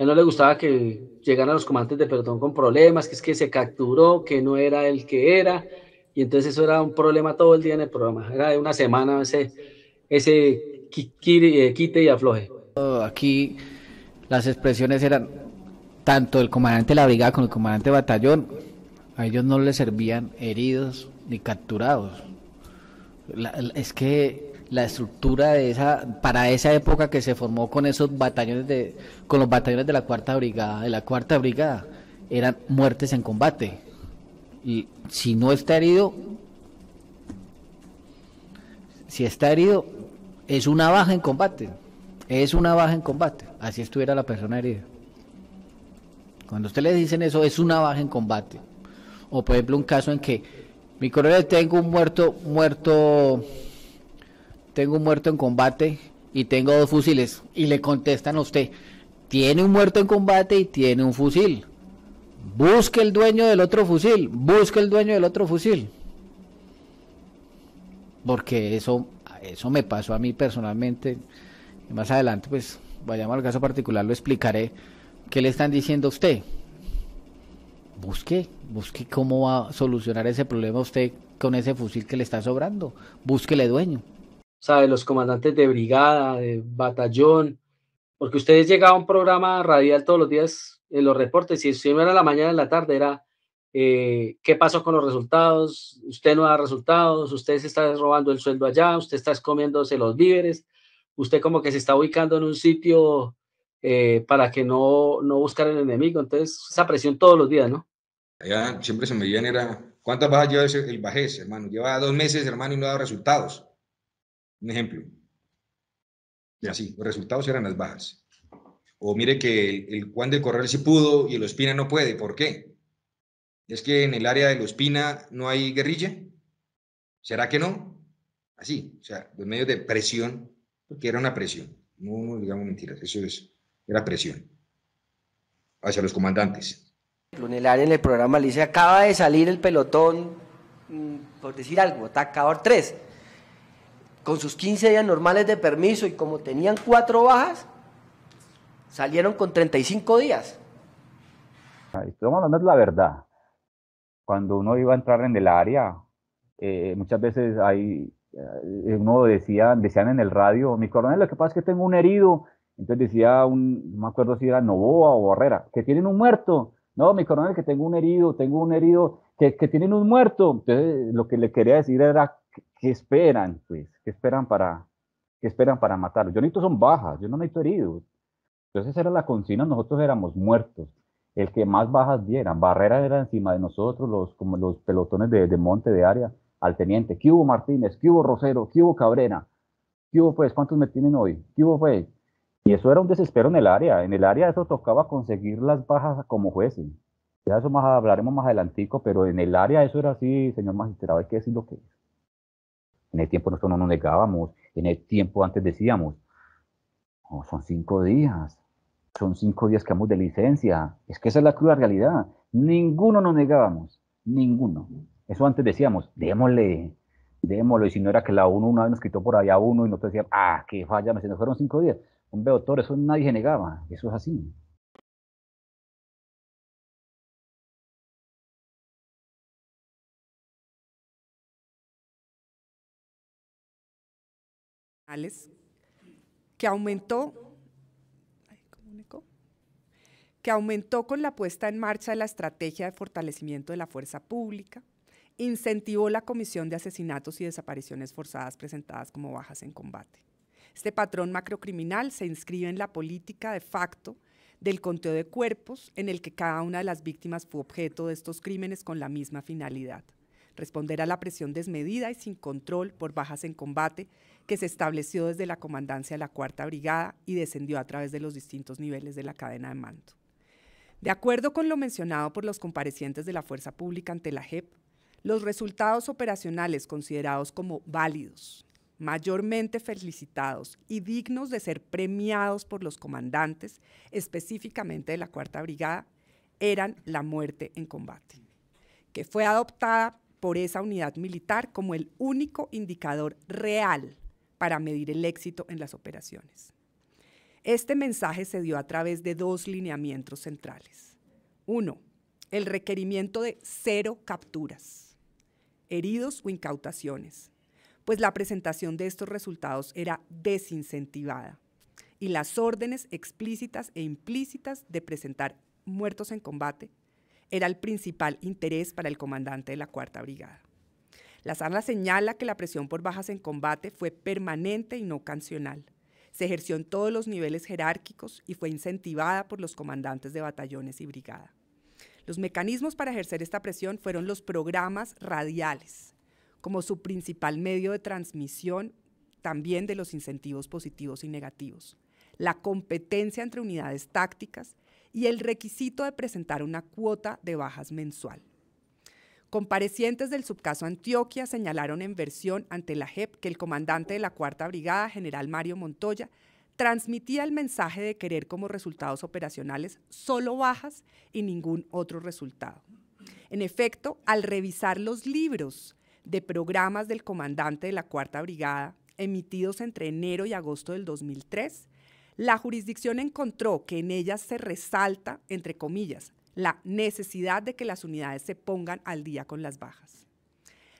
él no le gustaba que llegaran los comandantes de pelotón con problemas, que es que se capturó, que no era el que era, y entonces eso era un problema todo el día en el programa, era de una semana ese, ese eh, quite y afloje. Aquí las expresiones eran tanto el comandante de la brigada como el comandante de batallón, a ellos no les servían heridos ni capturados. es que la estructura de esa para esa época que se formó con esos batallones de con los batallones de la cuarta brigada de la cuarta brigada eran muertes en combate y si no está herido si está herido es una baja en combate es una baja en combate así estuviera la persona herida cuando usted le dicen eso es una baja en combate o por ejemplo un caso en que mi coronel tengo un muerto muerto tengo un muerto en combate y tengo dos fusiles. Y le contestan a usted, tiene un muerto en combate y tiene un fusil. Busque el dueño del otro fusil, busque el dueño del otro fusil. Porque eso, eso me pasó a mí personalmente. más adelante, pues, vayamos al caso particular, lo explicaré. ¿Qué le están diciendo a usted? Busque, busque cómo va a solucionar ese problema usted con ese fusil que le está sobrando. Búsquele dueño o sea, de los comandantes de brigada, de batallón, porque ustedes llegaban a un programa radial todos los días en los reportes, y si no era la mañana, en la tarde, era eh, qué pasó con los resultados, usted no da resultados, usted se está robando el sueldo allá, usted está comiéndose los víveres, usted como que se está ubicando en un sitio eh, para que no, no buscar el enemigo, entonces esa presión todos los días, ¿no? Allá siempre se me viene, era, ¿cuántas bajas lleva el bajés, hermano? Lleva dos meses, hermano, y no da dado resultados. Un ejemplo. Y así, los resultados eran las bajas. O mire que el, el Juan de Corral se pudo y el Ospina no puede. ¿Por qué? ¿Es que en el área de Ospina no hay guerrilla? ¿Será que no? Así, o sea, los medios de presión, porque era una presión. No, digamos mentiras, eso es, era presión hacia los comandantes. el área en el programa le acaba de salir el pelotón, mm, por decir algo, atacador 3 con sus 15 días normales de permiso y como tenían cuatro bajas, salieron con 35 días. Esto hablando la verdad. Cuando uno iba a entrar en el área, eh, muchas veces eh, uno decía, decían en el radio, mi coronel, lo que pasa es que tengo un herido. Entonces decía, un, no me acuerdo si era Novoa o Barrera, que tienen un muerto. No, mi coronel, que tengo un herido, tengo un herido, que, que tienen un muerto. Entonces lo que le quería decir era ¿Qué esperan, pues, ¿Qué esperan para, que esperan para matarlos. Yo necesito son bajas, yo no necesito heridos. Entonces era la consigna, nosotros éramos muertos. El que más bajas diera, Barrera era encima de nosotros, los, como los pelotones de, monte de área, al teniente. ¿Qué hubo Martínez? ¿Qué hubo Rosero? ¿Qué hubo Cabrera? ¿Qué hubo pues? ¿Cuántos me tienen hoy? ¿Qué hubo pues? Y eso era un desespero en el área. En el área eso tocaba conseguir las bajas como jueces. Ya eso más hablaremos más adelantico, pero en el área eso era así, señor magistrado, hay que decir lo que es. En el tiempo nosotros no nos negábamos, en el tiempo antes decíamos, son cinco días, son cinco días que vamos de licencia. Es que esa es la cruda realidad. Ninguno nos negábamos, ninguno. Eso antes decíamos, démosle, démosle. Y si no era que la uno una vez nos quitó por allá uno y nos decíamos, ah, qué falla, me se nos fueron cinco días. Hombre, doctor, eso nadie se negaba, eso es así. que aumentó, que aumentó con la puesta en marcha de la estrategia de fortalecimiento de la fuerza pública, incentivó la comisión de asesinatos y desapariciones forzadas presentadas como bajas en combate. Este patrón macrocriminal se inscribe en la política de facto del conteo de cuerpos en el que cada una de las víctimas fue objeto de estos crímenes con la misma finalidad, responder a la presión desmedida y sin control por bajas en combate que se estableció desde la comandancia de la Cuarta Brigada y descendió a través de los distintos niveles de la cadena de mando. De acuerdo con lo mencionado por los comparecientes de la Fuerza Pública ante la JEP, los resultados operacionales considerados como válidos, mayormente felicitados y dignos de ser premiados por los comandantes, específicamente de la Cuarta Brigada, eran la muerte en combate, que fue adoptada por esa unidad militar como el único indicador real para medir el éxito en las operaciones. Este mensaje se dio a través de dos lineamientos centrales. Uno, el requerimiento de cero capturas, heridos o incautaciones, pues la presentación de estos resultados era desincentivada y las órdenes explícitas e implícitas de presentar muertos en combate era el principal interés para el comandante de la Cuarta Brigada. La sala señala que la presión por bajas en combate fue permanente y no cancional. Se ejerció en todos los niveles jerárquicos y fue incentivada por los comandantes de batallones y brigada. Los mecanismos para ejercer esta presión fueron los programas radiales, como su principal medio de transmisión también de los incentivos positivos y negativos, la competencia entre unidades tácticas y el requisito de presentar una cuota de bajas mensual. Comparecientes del subcaso Antioquia señalaron en versión ante la JEP que el comandante de la Cuarta Brigada, general Mario Montoya, transmitía el mensaje de querer como resultados operacionales solo bajas y ningún otro resultado. En efecto, al revisar los libros de programas del comandante de la Cuarta Brigada emitidos entre enero y agosto del 2003, la jurisdicción encontró que en ellas se resalta, entre comillas, la necesidad de que las unidades se pongan al día con las bajas.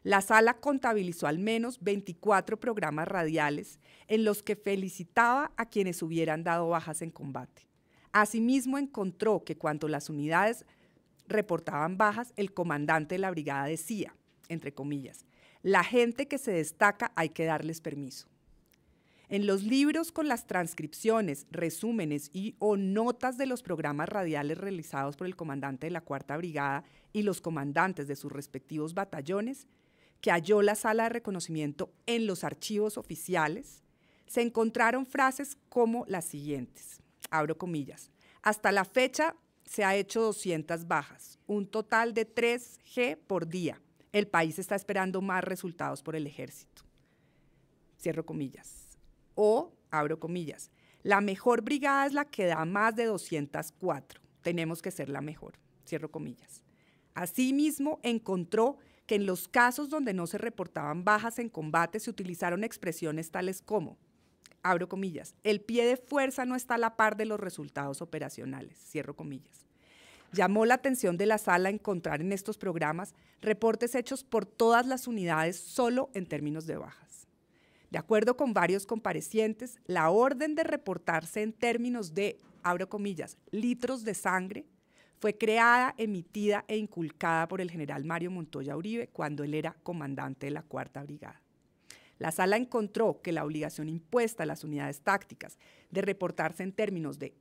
La sala contabilizó al menos 24 programas radiales en los que felicitaba a quienes hubieran dado bajas en combate. Asimismo, encontró que cuando las unidades reportaban bajas, el comandante de la brigada decía, entre comillas, la gente que se destaca hay que darles permiso. En los libros con las transcripciones, resúmenes y o notas de los programas radiales realizados por el comandante de la Cuarta Brigada y los comandantes de sus respectivos batallones, que halló la sala de reconocimiento en los archivos oficiales, se encontraron frases como las siguientes, abro comillas, hasta la fecha se ha hecho 200 bajas, un total de 3G por día. El país está esperando más resultados por el ejército. Cierro comillas o, abro comillas, la mejor brigada es la que da más de 204. Tenemos que ser la mejor, cierro comillas. Asimismo, encontró que en los casos donde no se reportaban bajas en combate se utilizaron expresiones tales como, abro comillas, el pie de fuerza no está a la par de los resultados operacionales, cierro comillas. Llamó la atención de la sala encontrar en estos programas reportes hechos por todas las unidades solo en términos de bajas. De acuerdo con varios comparecientes, la orden de reportarse en términos de, abro comillas, litros de sangre fue creada, emitida e inculcada por el general Mario Montoya Uribe cuando él era comandante de la Cuarta Brigada. La sala encontró que la obligación impuesta a las unidades tácticas de reportarse en términos de,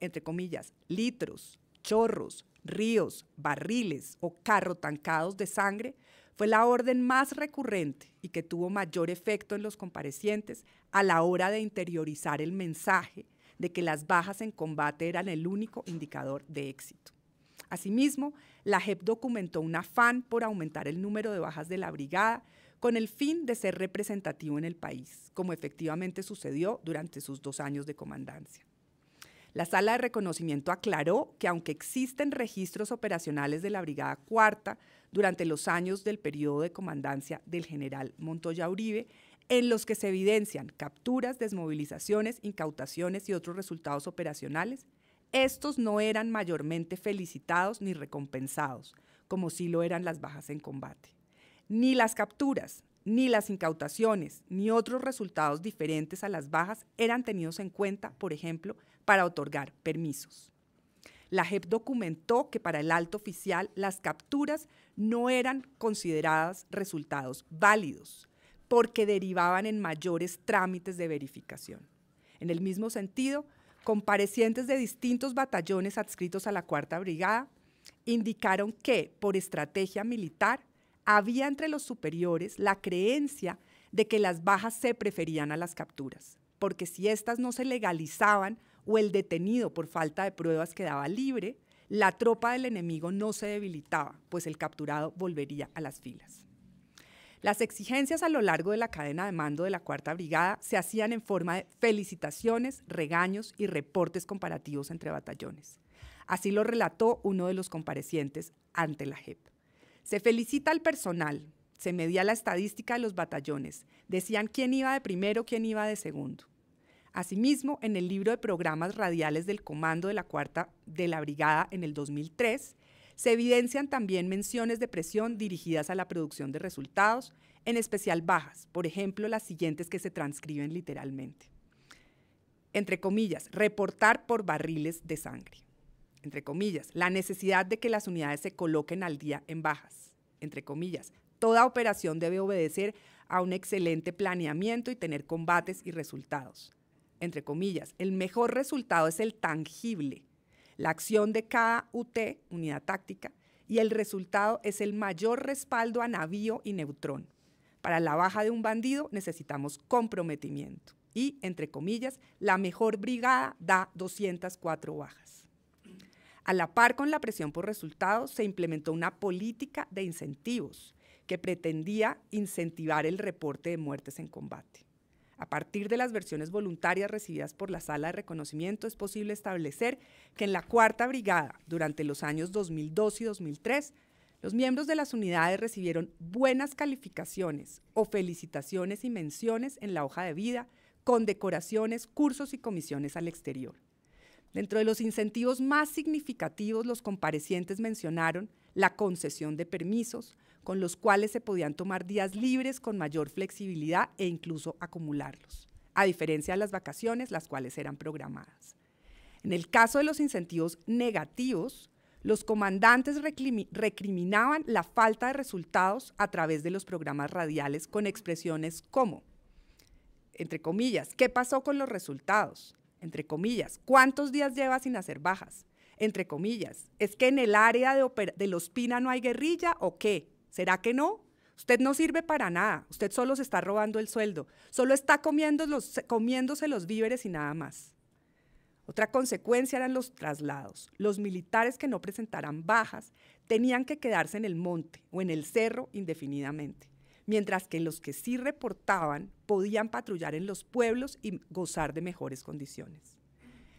entre comillas, litros, chorros, ríos, barriles o carro tancados de sangre fue la orden más recurrente y que tuvo mayor efecto en los comparecientes a la hora de interiorizar el mensaje de que las bajas en combate eran el único indicador de éxito. Asimismo, la JEP documentó un afán por aumentar el número de bajas de la brigada con el fin de ser representativo en el país, como efectivamente sucedió durante sus dos años de comandancia. La sala de reconocimiento aclaró que aunque existen registros operacionales de la Brigada Cuarta durante los años del periodo de comandancia del general Montoya Uribe, en los que se evidencian capturas, desmovilizaciones, incautaciones y otros resultados operacionales, estos no eran mayormente felicitados ni recompensados, como sí lo eran las bajas en combate. Ni las capturas, ni las incautaciones, ni otros resultados diferentes a las bajas eran tenidos en cuenta, por ejemplo, para otorgar permisos. La JEP documentó que para el alto oficial las capturas no eran consideradas resultados válidos porque derivaban en mayores trámites de verificación. En el mismo sentido, comparecientes de distintos batallones adscritos a la Cuarta Brigada indicaron que, por estrategia militar, había entre los superiores la creencia de que las bajas se preferían a las capturas, porque si éstas no se legalizaban o el detenido por falta de pruebas quedaba libre, la tropa del enemigo no se debilitaba, pues el capturado volvería a las filas. Las exigencias a lo largo de la cadena de mando de la Cuarta Brigada se hacían en forma de felicitaciones, regaños y reportes comparativos entre batallones. Así lo relató uno de los comparecientes ante la JEP. Se felicita al personal, se medía la estadística de los batallones, decían quién iba de primero, quién iba de segundo. Asimismo, en el libro de programas radiales del Comando de la Cuarta de la Brigada en el 2003, se evidencian también menciones de presión dirigidas a la producción de resultados, en especial bajas, por ejemplo, las siguientes que se transcriben literalmente. Entre comillas, reportar por barriles de sangre. Entre comillas, la necesidad de que las unidades se coloquen al día en bajas. Entre comillas, toda operación debe obedecer a un excelente planeamiento y tener combates y resultados entre comillas, el mejor resultado es el tangible, la acción de cada UT, unidad táctica, y el resultado es el mayor respaldo a navío y neutrón. Para la baja de un bandido necesitamos comprometimiento y, entre comillas, la mejor brigada da 204 bajas. A la par con la presión por resultados, se implementó una política de incentivos que pretendía incentivar el reporte de muertes en combate. A partir de las versiones voluntarias recibidas por la Sala de Reconocimiento, es posible establecer que en la Cuarta Brigada, durante los años 2002 y 2003, los miembros de las unidades recibieron buenas calificaciones o felicitaciones y menciones en la hoja de vida, con decoraciones, cursos y comisiones al exterior. Dentro de los incentivos más significativos, los comparecientes mencionaron la concesión de permisos, con los cuales se podían tomar días libres con mayor flexibilidad e incluso acumularlos, a diferencia de las vacaciones, las cuales eran programadas. En el caso de los incentivos negativos, los comandantes recriminaban la falta de resultados a través de los programas radiales con expresiones como, entre comillas, ¿qué pasó con los resultados? Entre comillas, ¿cuántos días lleva sin hacer bajas? Entre comillas, ¿es que en el área de, de Los Pina no hay guerrilla o qué? ¿Será que no? Usted no sirve para nada, usted solo se está robando el sueldo, solo está comiéndose los víveres y nada más. Otra consecuencia eran los traslados. Los militares que no presentaran bajas tenían que quedarse en el monte o en el cerro indefinidamente, mientras que los que sí reportaban podían patrullar en los pueblos y gozar de mejores condiciones.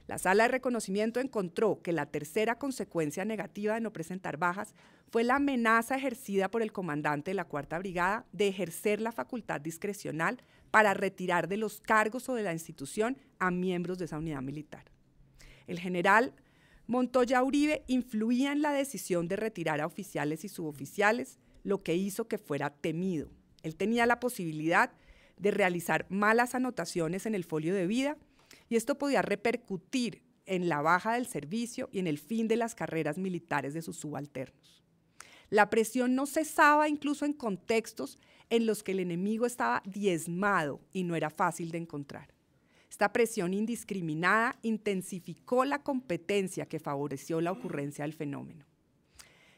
La sala de reconocimiento encontró que la tercera consecuencia negativa de no presentar bajas fue la amenaza ejercida por el comandante de la Cuarta Brigada de ejercer la facultad discrecional para retirar de los cargos o de la institución a miembros de esa unidad militar. El general Montoya Uribe influía en la decisión de retirar a oficiales y suboficiales, lo que hizo que fuera temido. Él tenía la posibilidad de realizar malas anotaciones en el folio de vida y esto podía repercutir en la baja del servicio y en el fin de las carreras militares de sus subalternos. La presión no cesaba incluso en contextos en los que el enemigo estaba diezmado y no era fácil de encontrar. Esta presión indiscriminada intensificó la competencia que favoreció la ocurrencia del fenómeno.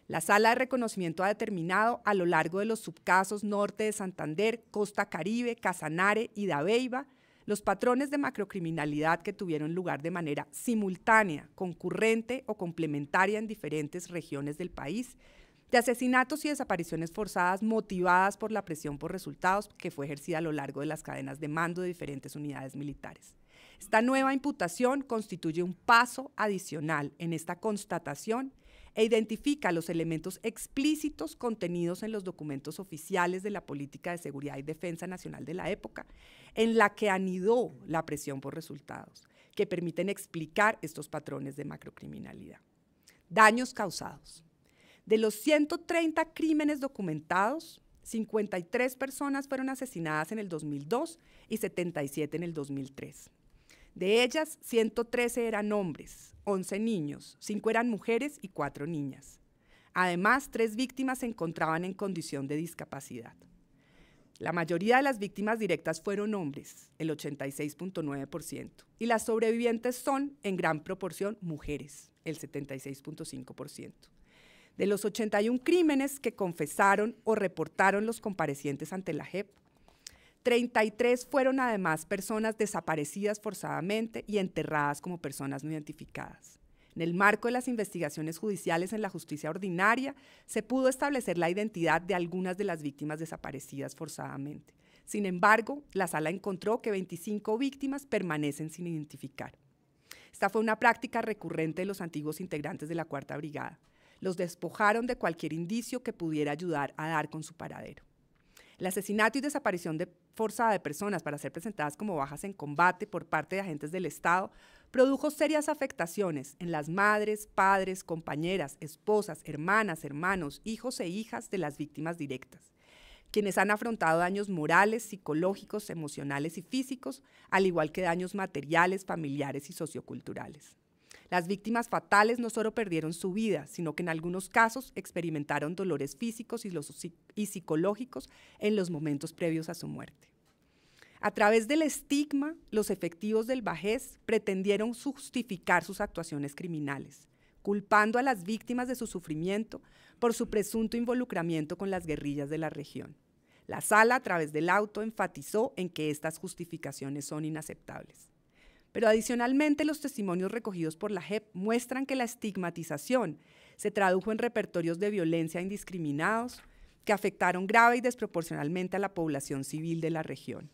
La sala de reconocimiento ha determinado a lo largo de los subcasos norte de Santander, Costa Caribe, Casanare y Dabeiba los patrones de macrocriminalidad que tuvieron lugar de manera simultánea, concurrente o complementaria en diferentes regiones del país, de asesinatos y desapariciones forzadas motivadas por la presión por resultados que fue ejercida a lo largo de las cadenas de mando de diferentes unidades militares. Esta nueva imputación constituye un paso adicional en esta constatación e identifica los elementos explícitos contenidos en los documentos oficiales de la política de seguridad y defensa nacional de la época, en la que anidó la presión por resultados, que permiten explicar estos patrones de macrocriminalidad. Daños causados. De los 130 crímenes documentados, 53 personas fueron asesinadas en el 2002 y 77 en el 2003. De ellas, 113 eran hombres, 11 niños, 5 eran mujeres y 4 niñas. Además, 3 víctimas se encontraban en condición de discapacidad. La mayoría de las víctimas directas fueron hombres, el 86.9%, y las sobrevivientes son, en gran proporción, mujeres, el 76.5%. De los 81 crímenes que confesaron o reportaron los comparecientes ante la JEP, 33 fueron además personas desaparecidas forzadamente y enterradas como personas no identificadas. En el marco de las investigaciones judiciales en la justicia ordinaria, se pudo establecer la identidad de algunas de las víctimas desaparecidas forzadamente. Sin embargo, la sala encontró que 25 víctimas permanecen sin identificar. Esta fue una práctica recurrente de los antiguos integrantes de la Cuarta Brigada. Los despojaron de cualquier indicio que pudiera ayudar a dar con su paradero. El asesinato y desaparición de forzada de personas para ser presentadas como bajas en combate por parte de agentes del Estado produjo serias afectaciones en las madres, padres, compañeras, esposas, hermanas, hermanos, hijos e hijas de las víctimas directas quienes han afrontado daños morales, psicológicos, emocionales y físicos, al igual que daños materiales, familiares y socioculturales. Las víctimas fatales no solo perdieron su vida, sino que en algunos casos experimentaron dolores físicos y, psicológicos en los momentos previos a su muerte. A través del estigma, los efectivos del Bajés pretendieron justificar sus actuaciones criminales, culpando a las víctimas de su sufrimiento por su presunto involucramiento con las guerrillas de la región. La sala, a través del auto, enfatizó en que estas justificaciones son inaceptables. Pero adicionalmente los testimonios recogidos por la JEP muestran que la estigmatización se tradujo en repertorios de violencia indiscriminados que afectaron grave y desproporcionalmente a la población civil de la región.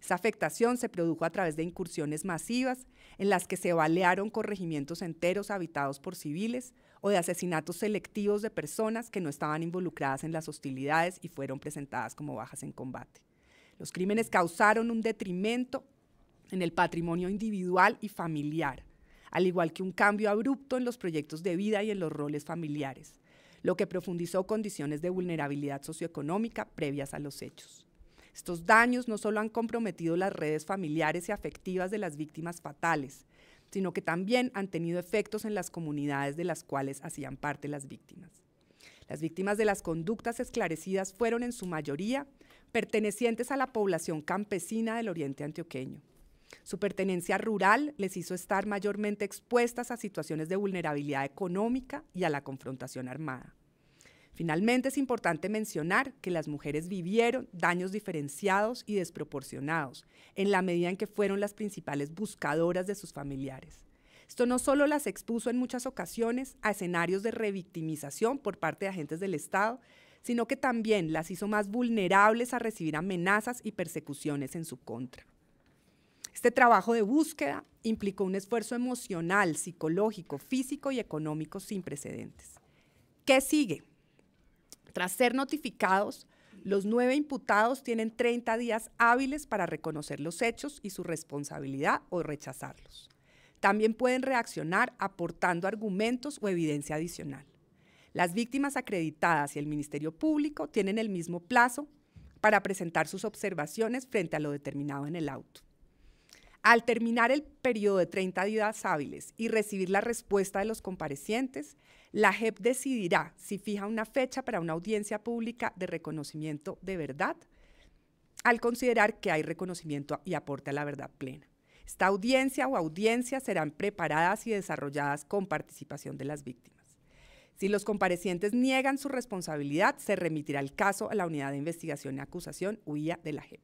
Esa afectación se produjo a través de incursiones masivas en las que se balearon corregimientos enteros habitados por civiles o de asesinatos selectivos de personas que no estaban involucradas en las hostilidades y fueron presentadas como bajas en combate. Los crímenes causaron un detrimento en el patrimonio individual y familiar, al igual que un cambio abrupto en los proyectos de vida y en los roles familiares, lo que profundizó condiciones de vulnerabilidad socioeconómica previas a los hechos. Estos daños no solo han comprometido las redes familiares y afectivas de las víctimas fatales, sino que también han tenido efectos en las comunidades de las cuales hacían parte las víctimas. Las víctimas de las conductas esclarecidas fueron en su mayoría pertenecientes a la población campesina del oriente antioqueño, su pertenencia rural les hizo estar mayormente expuestas a situaciones de vulnerabilidad económica y a la confrontación armada. Finalmente, es importante mencionar que las mujeres vivieron daños diferenciados y desproporcionados, en la medida en que fueron las principales buscadoras de sus familiares. Esto no solo las expuso en muchas ocasiones a escenarios de revictimización por parte de agentes del Estado, sino que también las hizo más vulnerables a recibir amenazas y persecuciones en su contra. Este trabajo de búsqueda implicó un esfuerzo emocional, psicológico, físico y económico sin precedentes. ¿Qué sigue? Tras ser notificados, los nueve imputados tienen 30 días hábiles para reconocer los hechos y su responsabilidad o rechazarlos. También pueden reaccionar aportando argumentos o evidencia adicional. Las víctimas acreditadas y el Ministerio Público tienen el mismo plazo para presentar sus observaciones frente a lo determinado en el auto. Al terminar el periodo de 30 días hábiles y recibir la respuesta de los comparecientes, la JEP decidirá si fija una fecha para una audiencia pública de reconocimiento de verdad, al considerar que hay reconocimiento y aporte a la verdad plena. Esta audiencia o audiencias serán preparadas y desarrolladas con participación de las víctimas. Si los comparecientes niegan su responsabilidad, se remitirá el caso a la Unidad de Investigación y Acusación, UIA de la JEP.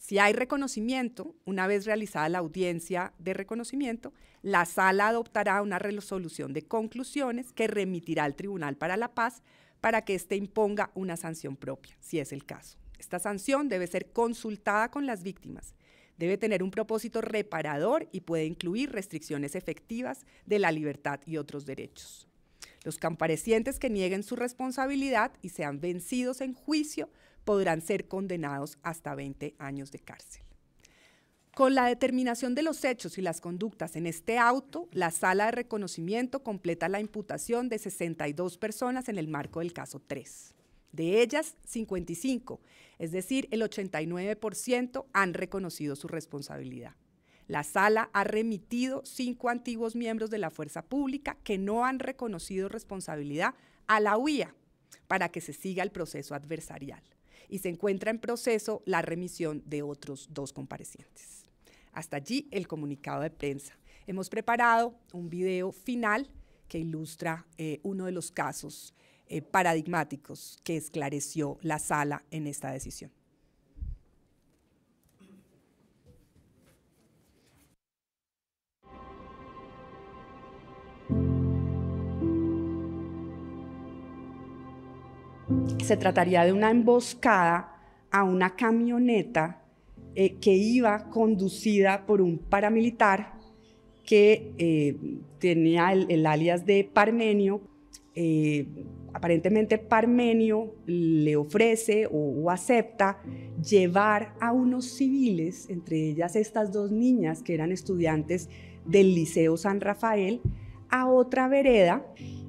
Si hay reconocimiento, una vez realizada la audiencia de reconocimiento, la sala adoptará una resolución de conclusiones que remitirá al Tribunal para la Paz para que éste imponga una sanción propia, si es el caso. Esta sanción debe ser consultada con las víctimas, debe tener un propósito reparador y puede incluir restricciones efectivas de la libertad y otros derechos. Los comparecientes que nieguen su responsabilidad y sean vencidos en juicio podrán ser condenados hasta 20 años de cárcel. Con la determinación de los hechos y las conductas en este auto, la sala de reconocimiento completa la imputación de 62 personas en el marco del caso 3. De ellas, 55, es decir, el 89% han reconocido su responsabilidad. La sala ha remitido cinco antiguos miembros de la fuerza pública que no han reconocido responsabilidad a la UIA para que se siga el proceso adversarial y se encuentra en proceso la remisión de otros dos comparecientes. Hasta allí el comunicado de prensa. Hemos preparado un video final que ilustra eh, uno de los casos eh, paradigmáticos que esclareció la sala en esta decisión. se trataría de una emboscada a una camioneta eh, que iba conducida por un paramilitar que eh, tenía el, alias de Parmenio. Eh, aparentemente Parmenio le ofrece o, acepta llevar a unos civiles, entre ellas estas dos niñas que eran estudiantes del Liceo San Rafael, a otra vereda.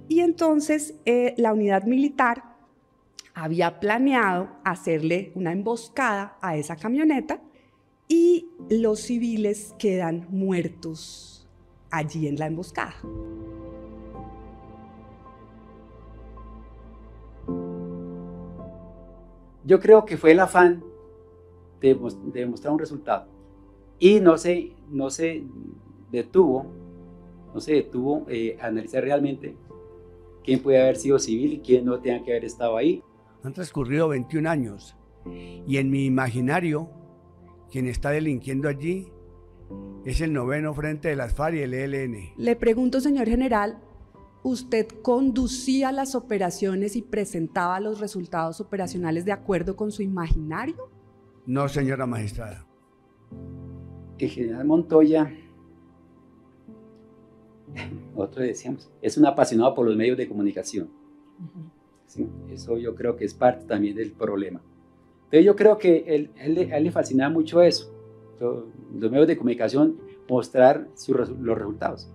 Y entonces la unidad militar había planeado hacerle una emboscada a esa camioneta y los civiles quedan muertos allí en la emboscada. Yo creo que fue el afán de, mostrar un resultado y no se, no se detuvo, no se detuvo eh, a analizar realmente quién puede haber sido civil y quién no tenía que haber estado ahí. Han transcurrido 21 años y en mi imaginario, quien está delinquiendo allí es el noveno frente de las FARC y el ELN. Le pregunto, señor general, ¿usted conducía las operaciones y presentaba los resultados operacionales de acuerdo con su imaginario? No, señora magistrada. El general Montoya, otro decíamos, es un apasionado por los medios de comunicación. Eso yo creo que es parte también del problema. Entonces yo creo que él, a él le fascinaba mucho eso, los medios de comunicación, mostrar los resultados.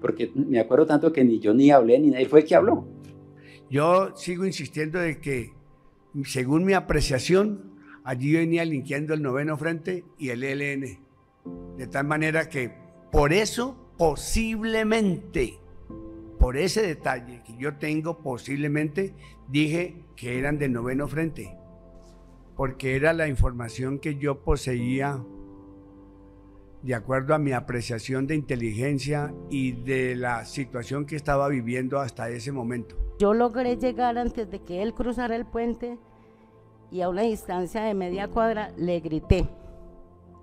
Porque me acuerdo tanto que ni yo ni hablé, ni nadie fue el que habló. Yo sigo insistiendo de que, según mi apreciación, allí venía linkeando el noveno frente y el ELN. De tal manera que por eso, posiblemente, por ese detalle, yo tengo posiblemente, dije que eran de noveno frente, porque era la información que yo poseía de acuerdo a mi apreciación de inteligencia y de la situación que estaba viviendo hasta ese momento. Yo logré llegar antes de que él cruzara el puente y a una distancia de media cuadra le grité,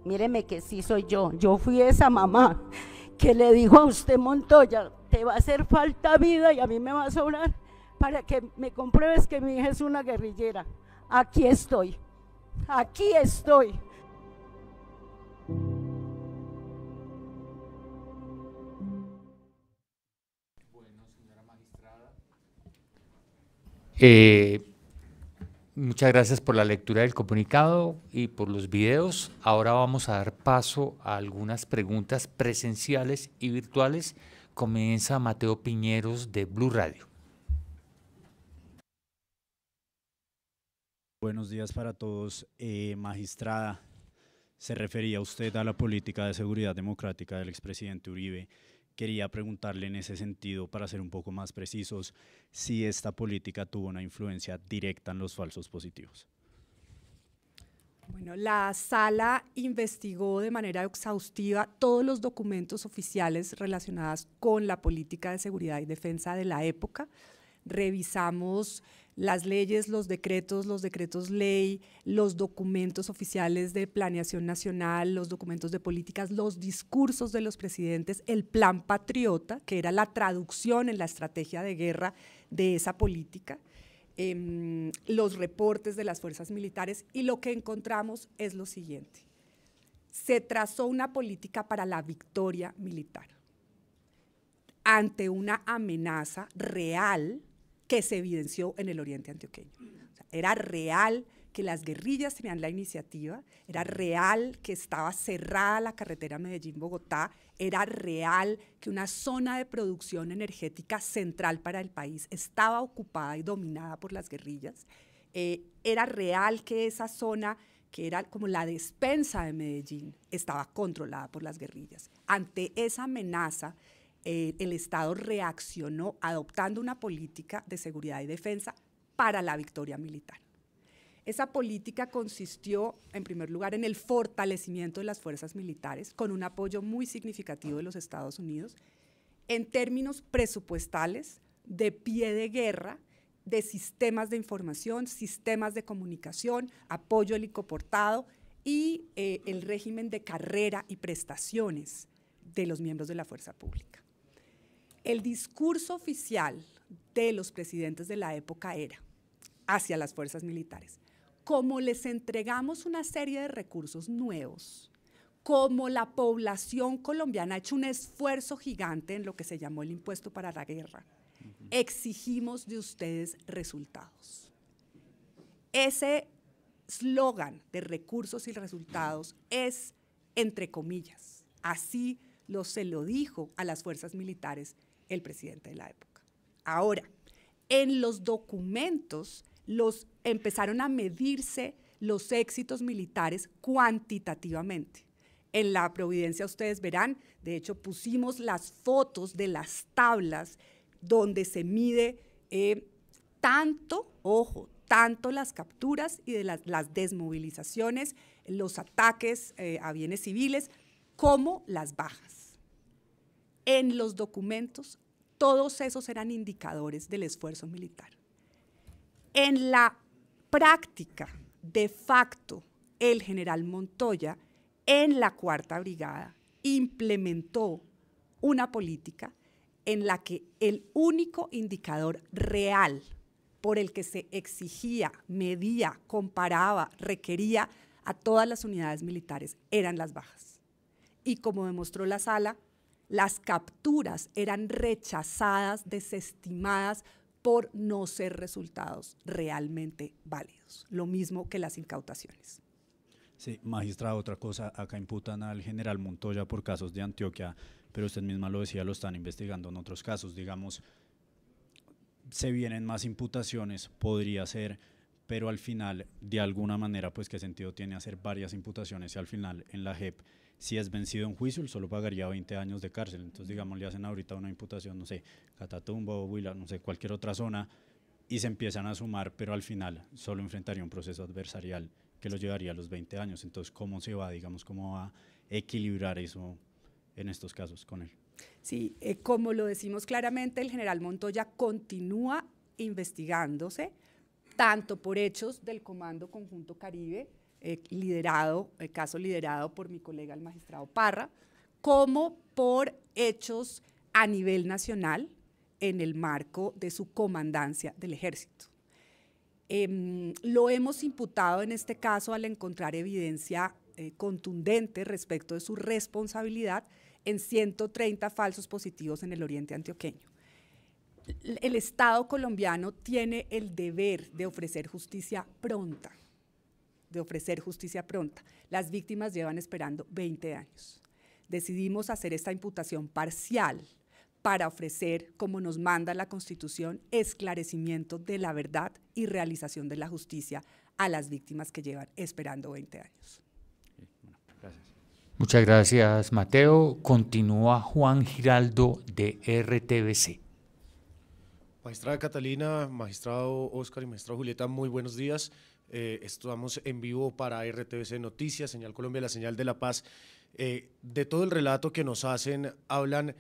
míreme que sí soy yo, yo fui esa mamá que le dijo a usted Montoya, te va a hacer falta vida y a mí me va a sobrar para que me compruebes que mi hija es una guerrillera. Aquí estoy, aquí estoy. Bueno, eh, señora magistrada. muchas gracias por la lectura del comunicado y por los videos. Ahora vamos a dar paso a algunas preguntas presenciales y virtuales comienza Mateo Piñeros de Blue Radio. Buenos días para todos. Eh, magistrada, se refería usted a la política de seguridad democrática del expresidente Uribe. Quería preguntarle en ese sentido, para ser un poco más precisos, si esta política tuvo una influencia directa en los falsos positivos. Bueno, la sala investigó de manera exhaustiva todos los documentos oficiales relacionados con la política de seguridad y defensa de la época. Revisamos las leyes, los decretos, los decretos ley, los documentos oficiales de planeación nacional, los documentos de políticas, los discursos de los presidentes, el plan patriota, que era la traducción en la estrategia de guerra de esa política Em, los reportes de las fuerzas militares y lo que encontramos es lo siguiente. Se trazó una política para la victoria militar ante una amenaza real que se evidenció en el oriente antioqueño. era real que las guerrillas tenían la iniciativa, era real que estaba cerrada la carretera Medellín-Bogotá, era real que una zona de producción energética central para el país estaba ocupada y dominada por las guerrillas, eh, era real que esa zona que era como la despensa de Medellín, estaba controlada por las guerrillas. Ante esa amenaza, eh, el Estado reaccionó adoptando una política de seguridad y defensa para la victoria militar. Esa política consistió, en primer lugar, en el fortalecimiento de las fuerzas militares, con un apoyo muy significativo de los Estados Unidos, en términos presupuestales, de pie de guerra, de sistemas de información, sistemas de comunicación, apoyo helicoportado y eh, el régimen de carrera y prestaciones de los miembros de la fuerza pública. El discurso oficial de los presidentes de la época era hacia las fuerzas militares como les entregamos una serie de recursos nuevos, como la población colombiana ha hecho un esfuerzo gigante en lo que se llamó el impuesto para la guerra, exigimos de ustedes resultados. Ese slogan de recursos y resultados es, entre comillas, así lo, se lo dijo a las fuerzas militares el presidente de la época. Ahora, en los documentos los empezaron a medirse los éxitos militares cuantitativamente. En la Providencia ustedes verán, de hecho pusimos las fotos de las tablas donde se mide eh, tanto, ojo, tanto las capturas y de las, desmovilizaciones, los ataques eh, a bienes civiles, como las bajas. En los documentos, todos esos eran indicadores del esfuerzo militar. En la práctica, de facto, el general Montoya en la Cuarta Brigada implementó una política en la que el único indicador real por el que se exigía, medía, comparaba, requería a todas las unidades militares eran las bajas. Y como demostró la sala, las capturas eran rechazadas, desestimadas por no ser resultados realmente válidos. Lo mismo que las incautaciones. Sí, magistrado, otra cosa, acá imputan al general Montoya por casos de Antioquia, pero usted misma lo decía, lo están investigando en otros casos, digamos, se vienen más imputaciones, podría ser, pero al final, de alguna manera, pues qué sentido tiene hacer varias imputaciones y al final en la JEP si es vencido en juicio, él solo pagaría 20 años de cárcel. Entonces, digamos, le hacen ahorita una imputación, no sé, Catatumbo Huila, no sé, cualquier otra zona, y se empiezan a sumar, pero al final solo enfrentaría un proceso adversarial que lo llevaría a los 20 años. Entonces, ¿cómo se va, digamos, cómo va a equilibrar eso en estos casos con él? Sí, eh, como lo decimos claramente, el general Montoya continúa investigándose, tanto por hechos del Comando Conjunto Caribe, eh, liderado, el eh, caso liderado por mi colega el magistrado Parra, como por hechos a nivel nacional en el marco de su comandancia del ejército. Em, lo hemos imputado en este caso al encontrar evidencia eh, contundente respecto de su responsabilidad en 130 falsos positivos en el oriente antioqueño. El Estado colombiano tiene el deber de ofrecer justicia pronta de ofrecer justicia pronta. Las víctimas llevan esperando 20 años. Decidimos hacer esta imputación parcial para ofrecer, como nos manda la Constitución, esclarecimiento de la verdad y realización de la justicia a las víctimas que llevan esperando 20 años. Muchas gracias, Mateo. Continúa Juan Giraldo de RTBC. Magistrada Catalina, magistrado Oscar y magistrado Julieta, muy buenos días. Eh, estamos en vivo para RTBC Noticias, Señal Colombia, la señal de la paz. Eh, de todo el relato que nos hacen, hablan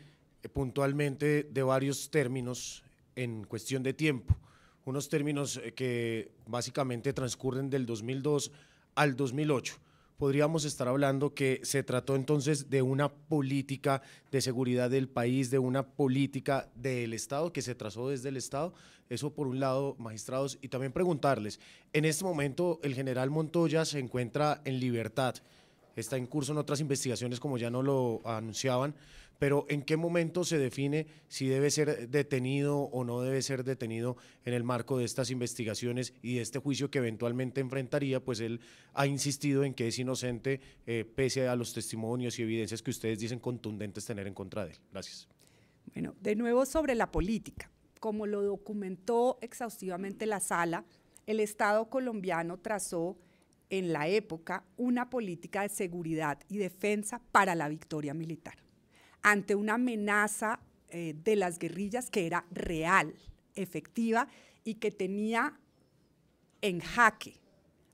eh, puntualmente de varios términos en cuestión de tiempo. Unos términos que básicamente transcurren del 2002 al 2008 podríamos estar hablando que se trató entonces de una política de seguridad del país, de una política del Estado que se trazó desde el Estado. Eso por un lado, magistrados, y también preguntarles, en este momento el general Montoya se encuentra en libertad, está en curso en otras investigaciones como ya no lo anunciaban pero ¿en qué momento se define si debe ser detenido o no debe ser detenido en el marco de estas investigaciones y de este juicio que eventualmente enfrentaría? Pues él ha insistido en que es inocente, eh, pese a los testimonios y evidencias que ustedes dicen contundentes tener en contra de él. Gracias. Bueno, de nuevo sobre la política. Como lo documentó exhaustivamente la sala, el Estado colombiano trazó en la época una política de seguridad y defensa para la victoria militar ante una amenaza eh, de las guerrillas que era real, efectiva y que tenía en jaque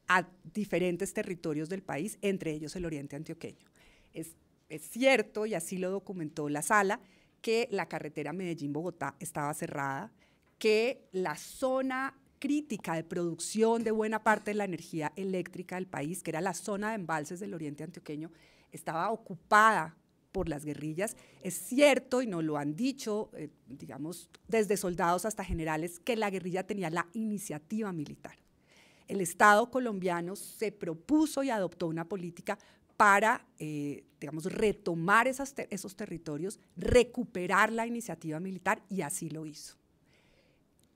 a diferentes territorios del país, entre ellos el oriente antioqueño. Es, es cierto, y así lo documentó la sala, que la carretera Medellín-Bogotá estaba cerrada, que la zona crítica de producción de buena parte de la energía eléctrica del país, que era la zona de embalses del oriente antioqueño, estaba ocupada por las guerrillas. Es cierto, y nos lo han dicho, eh, digamos, desde soldados hasta generales, que la guerrilla tenía la iniciativa militar. El Estado colombiano se propuso y adoptó una política para, eh, digamos, retomar esos territorios, recuperar la iniciativa militar, y así lo hizo.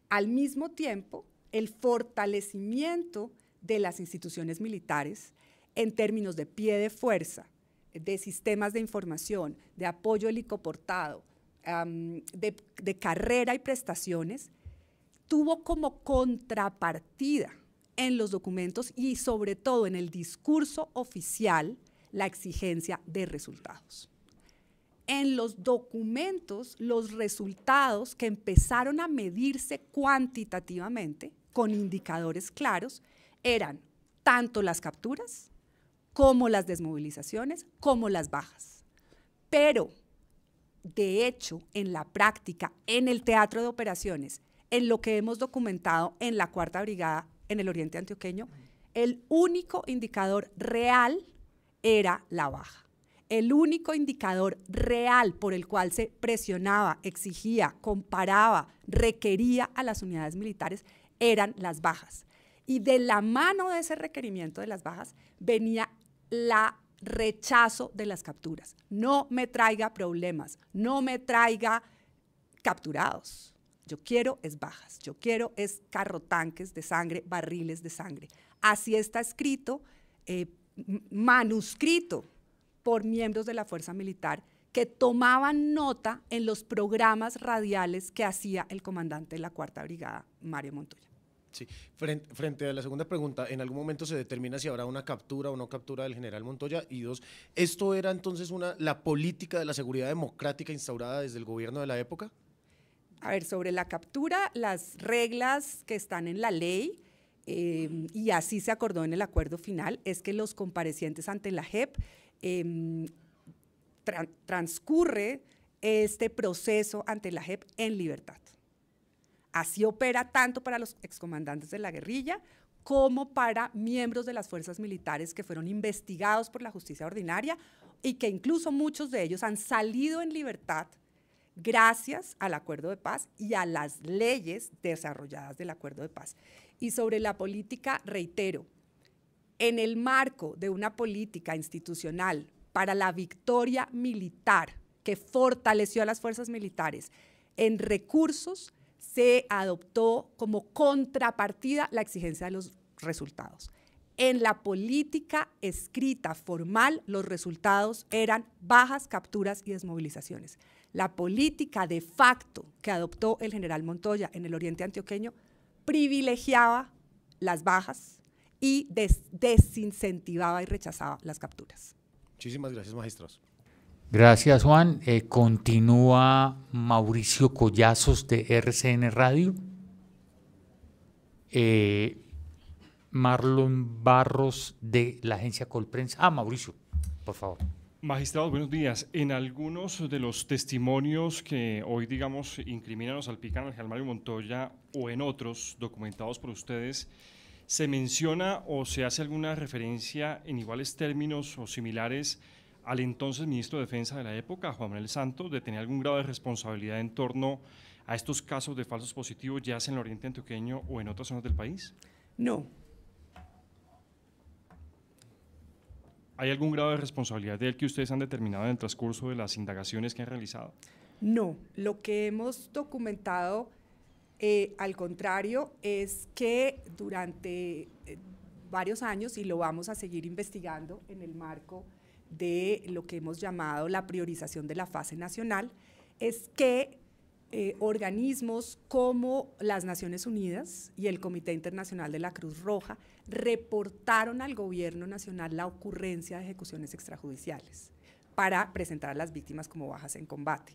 Al mismo tiempo, el fortalecimiento de las instituciones militares en términos de pie de fuerza, de sistemas de información, de apoyo helicoportado, de carrera y prestaciones, tuvo como contrapartida en los documentos y sobre todo en el discurso oficial la exigencia de resultados. En los documentos, los resultados que empezaron a medirse cuantitativamente con indicadores claros eran tanto las capturas como las desmovilizaciones, como las bajas. Pero, de hecho, en la práctica, en el teatro de operaciones, en lo que hemos documentado en la Cuarta Brigada en el Oriente Antioqueño, el único indicador real era la baja. El único indicador real por el cual se presionaba, exigía, comparaba, requería a las unidades militares eran las bajas. Y de la mano de ese requerimiento de las bajas venía la rechazo de las capturas. No me traiga problemas, no me traiga capturados. Yo quiero es bajas, yo quiero es carro tanques de sangre, barriles de sangre. Así está escrito, eh, manuscrito por miembros de la fuerza militar que tomaban nota en los programas radiales que hacía el comandante de la Cuarta Brigada, Mario Montoya. Sí, frente, a la segunda pregunta, ¿en algún momento se determina si habrá una captura o no captura del general Montoya? Y dos, ¿esto era entonces una, la política de la seguridad democrática instaurada desde el gobierno de la época? A ver, sobre la captura, las reglas que están en la ley, eh, y así se acordó en el acuerdo final, es que los comparecientes ante la JEP em, transcurre este proceso ante la JEP en libertad. Así opera tanto para los excomandantes de la guerrilla como para miembros de las fuerzas militares que fueron investigados por la justicia ordinaria y que incluso muchos de ellos han salido en libertad gracias al acuerdo de paz y a las leyes desarrolladas del acuerdo de paz. Y sobre la política, reitero, en el marco de una política institucional para la victoria militar que fortaleció a las fuerzas militares en recursos, se adoptó como contrapartida la exigencia de los resultados. En la política escrita formal, los resultados eran bajas, capturas y desmovilizaciones. La política de facto que adoptó el general Montoya en el oriente antioqueño privilegiaba las bajas y desincentivaba y rechazaba las capturas. Muchísimas gracias, maestros. Gracias, Juan. Eh, continúa Mauricio Collazos de RCN Radio. Eh, Marlon Barros de la agencia Colprensa. Ah, Mauricio, por favor. Magistrados, buenos días. En algunos de los testimonios que hoy, digamos, incriminan o salpican al general Mario Montoya o en otros documentados por ustedes, se menciona o se hace alguna referencia en iguales términos o similares al entonces ministro de Defensa de la época, Juan Manuel Santos, de tener algún grado de responsabilidad en torno a estos casos de falsos positivos, ya sea en el oriente antioqueño o en otras zonas del país? No. ¿Hay algún grado de responsabilidad de él que ustedes han determinado en el transcurso de las indagaciones que han realizado? No, lo que hemos documentado, eh, al contrario, es que durante eh, varios años, y lo vamos a seguir investigando en el marco de lo que hemos llamado la priorización de la fase nacional es que eh, organismos como las Naciones Unidas y el Comité Internacional de la Cruz Roja reportaron al gobierno nacional la ocurrencia de ejecuciones extrajudiciales para presentar a las víctimas como bajas en combate.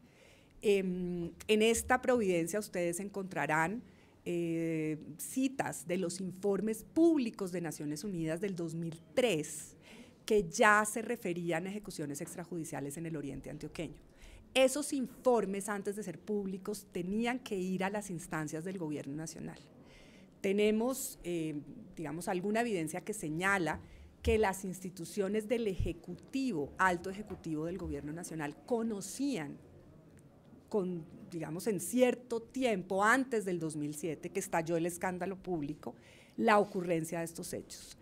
Em, en esta providencia ustedes encontrarán eh, citas de los informes públicos de Naciones Unidas del 2003 que ya se referían a ejecuciones extrajudiciales en el oriente antioqueño. Esos informes, antes de ser públicos, tenían que ir a las instancias del gobierno nacional. Tenemos, eh, digamos, alguna evidencia que señala que las instituciones del Ejecutivo, alto Ejecutivo del Gobierno Nacional, conocían con, digamos, en cierto tiempo antes del 2007, que estalló el escándalo público, la ocurrencia de estos hechos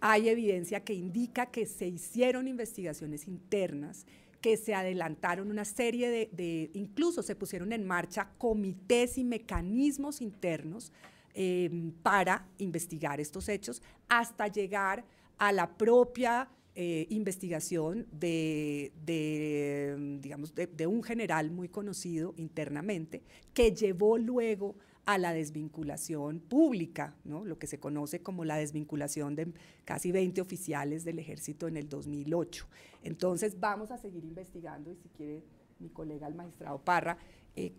hay evidencia que indica que se hicieron investigaciones internas, que se adelantaron una serie de, incluso se pusieron en marcha comités y mecanismos internos em, para investigar estos hechos hasta llegar a la propia eh, investigación de, digamos, de, de, un general muy conocido internamente, que llevó luego a la desvinculación pública, lo que se conoce como la desvinculación de casi 20 oficiales del ejército en el 2008. Entonces vamos a seguir investigando y si quiere mi colega el magistrado Parra, eh,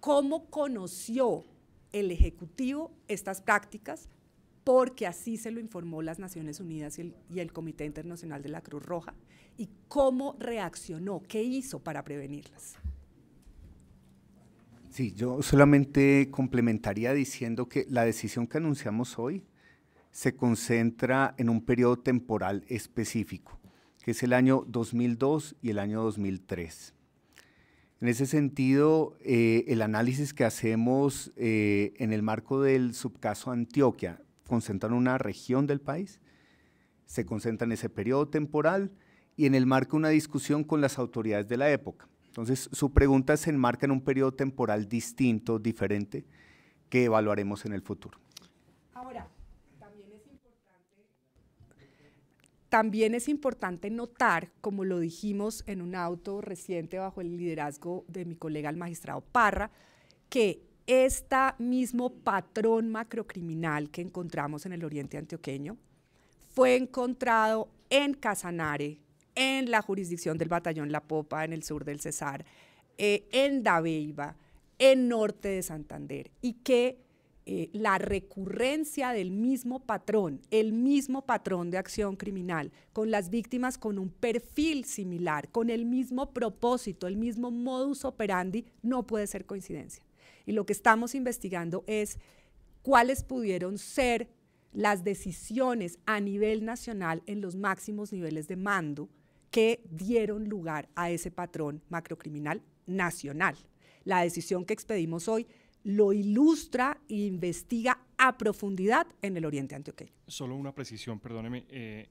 cómo conoció el Ejecutivo estas prácticas, porque así se lo informó las Naciones Unidas y el, y el, Comité Internacional de la Cruz Roja, y cómo reaccionó, qué hizo para prevenirlas. Sí, yo solamente complementaría diciendo que la decisión que anunciamos hoy se concentra en un periodo temporal específico, que es el año 2002 y el año 2003. En ese sentido, eh, el análisis que hacemos eh, en el marco del subcaso Antioquia, concentra en una región del país, se concentra en ese periodo temporal y en el marco de una discusión con las autoridades de la época. Entonces, su pregunta se enmarca en un periodo temporal distinto, diferente, que evaluaremos en el futuro. Ahora, también es importante, también es importante notar, como lo dijimos en un auto reciente bajo el liderazgo de mi colega el magistrado Parra, que este mismo patrón macrocriminal que encontramos en el oriente antioqueño fue encontrado en Casanare, en la jurisdicción del batallón La Popa, en el sur del Cesar, eh, en Dabeiba, en norte de Santander, y que eh, la recurrencia del mismo patrón, el mismo patrón de acción criminal, con las víctimas con un perfil similar, con el mismo propósito, el mismo modus operandi, no puede ser coincidencia. Y lo que estamos investigando es cuáles pudieron ser las decisiones a nivel nacional en los máximos niveles de mando que dieron lugar a ese patrón macrocriminal nacional. La decisión que expedimos hoy lo ilustra e investiga a profundidad en el Oriente Antioqueño. Solo una precisión, perdóneme. Eh,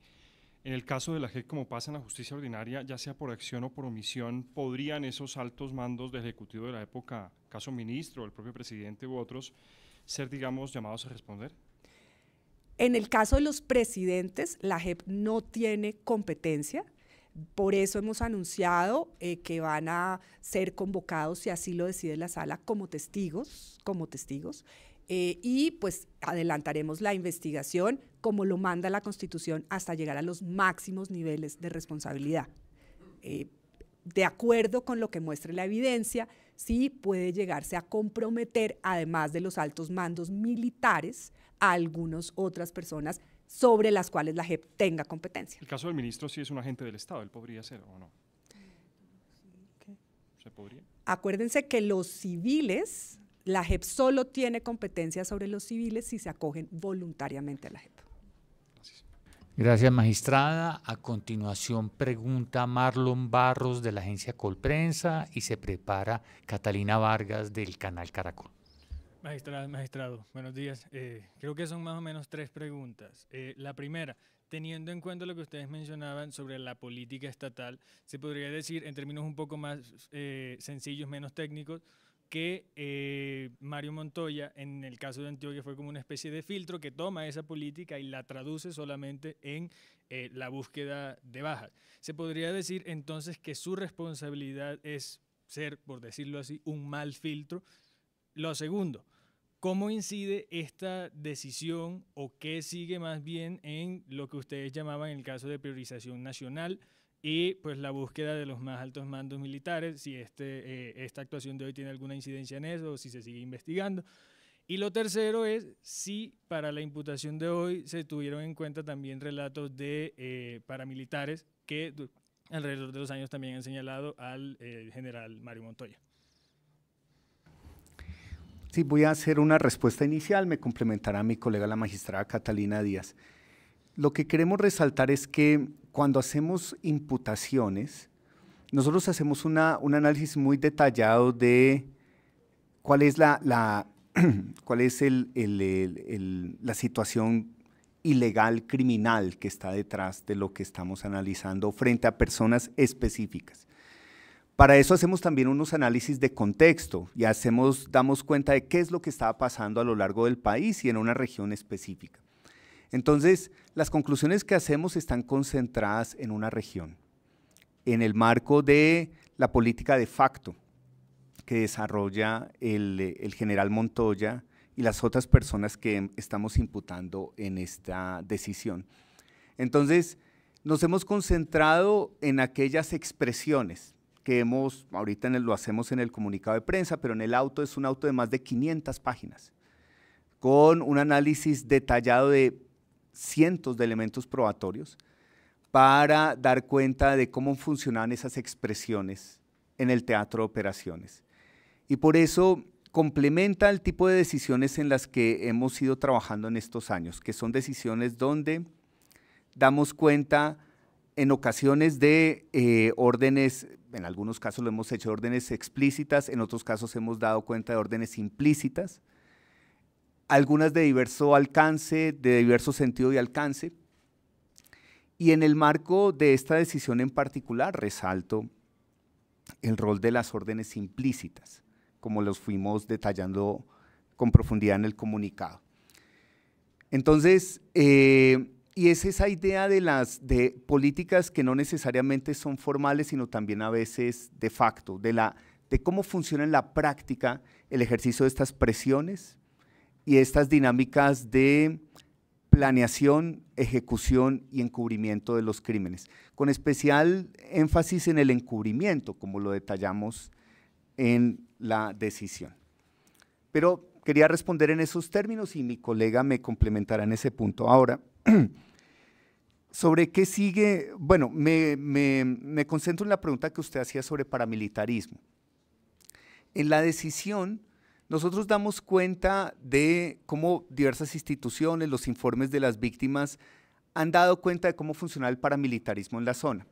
en el caso de la JEP, como pasa en la justicia ordinaria, ya sea por acción o por omisión, ¿podrían esos altos mandos del Ejecutivo de la época, caso ministro, el propio presidente u otros, ser, digamos, llamados a responder? En el caso de los presidentes, la JEP no tiene competencia por eso hemos anunciado eh, que van a ser convocados, si así lo decide la sala, como testigos, como testigos. Eh, y pues adelantaremos la investigación como lo manda la Constitución hasta llegar a los máximos niveles de responsabilidad. Eh, de acuerdo con lo que muestre la evidencia, sí puede llegarse a comprometer, además de los altos mandos militares, a algunas otras personas sobre las cuales la JEP tenga competencia. El caso del ministro sí es un agente del Estado, él podría ser o no. Acuérdense que los civiles, la JEP solo tiene competencia sobre los civiles si se acogen voluntariamente a la JEP. Gracias, magistrada. A continuación pregunta Marlon Barros de la agencia Colprensa y se prepara Catalina Vargas del canal Caracol. Magistrado, magistrado, buenos días. Eh, creo que son más o menos tres preguntas. Eh, la primera, teniendo en cuenta lo que ustedes mencionaban sobre la política estatal, se podría decir, en términos un poco más eh, sencillos, menos técnicos, que Mario Montoya, en el caso de Antioquia, fue como una especie de filtro que toma esa política y la traduce solamente en la búsqueda de bajas. Se podría decir entonces que su responsabilidad es ser, por decirlo así, un mal filtro lo segundo, ¿cómo incide esta decisión o qué sigue más bien en lo que ustedes llamaban el caso de priorización nacional? y pues la búsqueda de los más altos mandos militares, si este, eh, esta actuación de hoy tiene alguna incidencia en eso o si se sigue investigando. Y lo tercero es si para la imputación de hoy se tuvieron en cuenta también relatos de eh, paramilitares que alrededor de los años también han señalado al eh, general Mario Montoya. Sí, voy a hacer una respuesta inicial, me complementará mi colega la magistrada Catalina Díaz. Lo que queremos resaltar es que cuando hacemos imputaciones, nosotros hacemos un análisis muy detallado de cuál es la, cuál es el, la situación ilegal, criminal que está detrás de lo que estamos analizando frente a personas específicas. Para eso hacemos también unos análisis de contexto y hacemos, damos cuenta de qué es lo que estaba pasando a lo largo del país y en una región específica. Entonces, las conclusiones que hacemos están concentradas en una región, en el marco de la política de facto que desarrolla el, el general Montoya y las otras personas que estamos imputando en esta decisión. Entonces, nos hemos concentrado en aquellas expresiones que hemos, ahorita en el, lo hacemos en el comunicado de prensa, pero en el auto es un auto de más de 500 páginas, con un análisis detallado de cientos de elementos probatorios para dar cuenta de cómo funcionan esas expresiones en el teatro de operaciones. Y por eso complementa el tipo de decisiones en las que hemos ido trabajando en estos años, que son decisiones donde damos cuenta en ocasiones de eh, órdenes en algunos casos lo hemos hecho órdenes explícitas, en otros casos hemos dado cuenta de órdenes implícitas, algunas de diverso alcance, de diverso sentido de alcance. Y en el marco de esta decisión en particular resalto el rol de las órdenes implícitas, como los fuimos detallando con profundidad en el comunicado. Entonces, eh, y es esa idea de las de políticas que no necesariamente son formales, sino también a veces de facto, de, la, de cómo funciona en la práctica el ejercicio de estas presiones y estas dinámicas de planeación, ejecución y encubrimiento de los crímenes, con especial énfasis en el encubrimiento, como lo detallamos en la decisión. Pero quería responder en esos términos y mi colega me complementará en ese punto. Ahora, ¿Sobre qué sigue? Bueno, me, concentro en la pregunta que usted hacía sobre paramilitarismo. En la decisión, nosotros damos cuenta de cómo diversas instituciones, los informes de las víctimas, han dado cuenta de cómo funciona el paramilitarismo en la zona.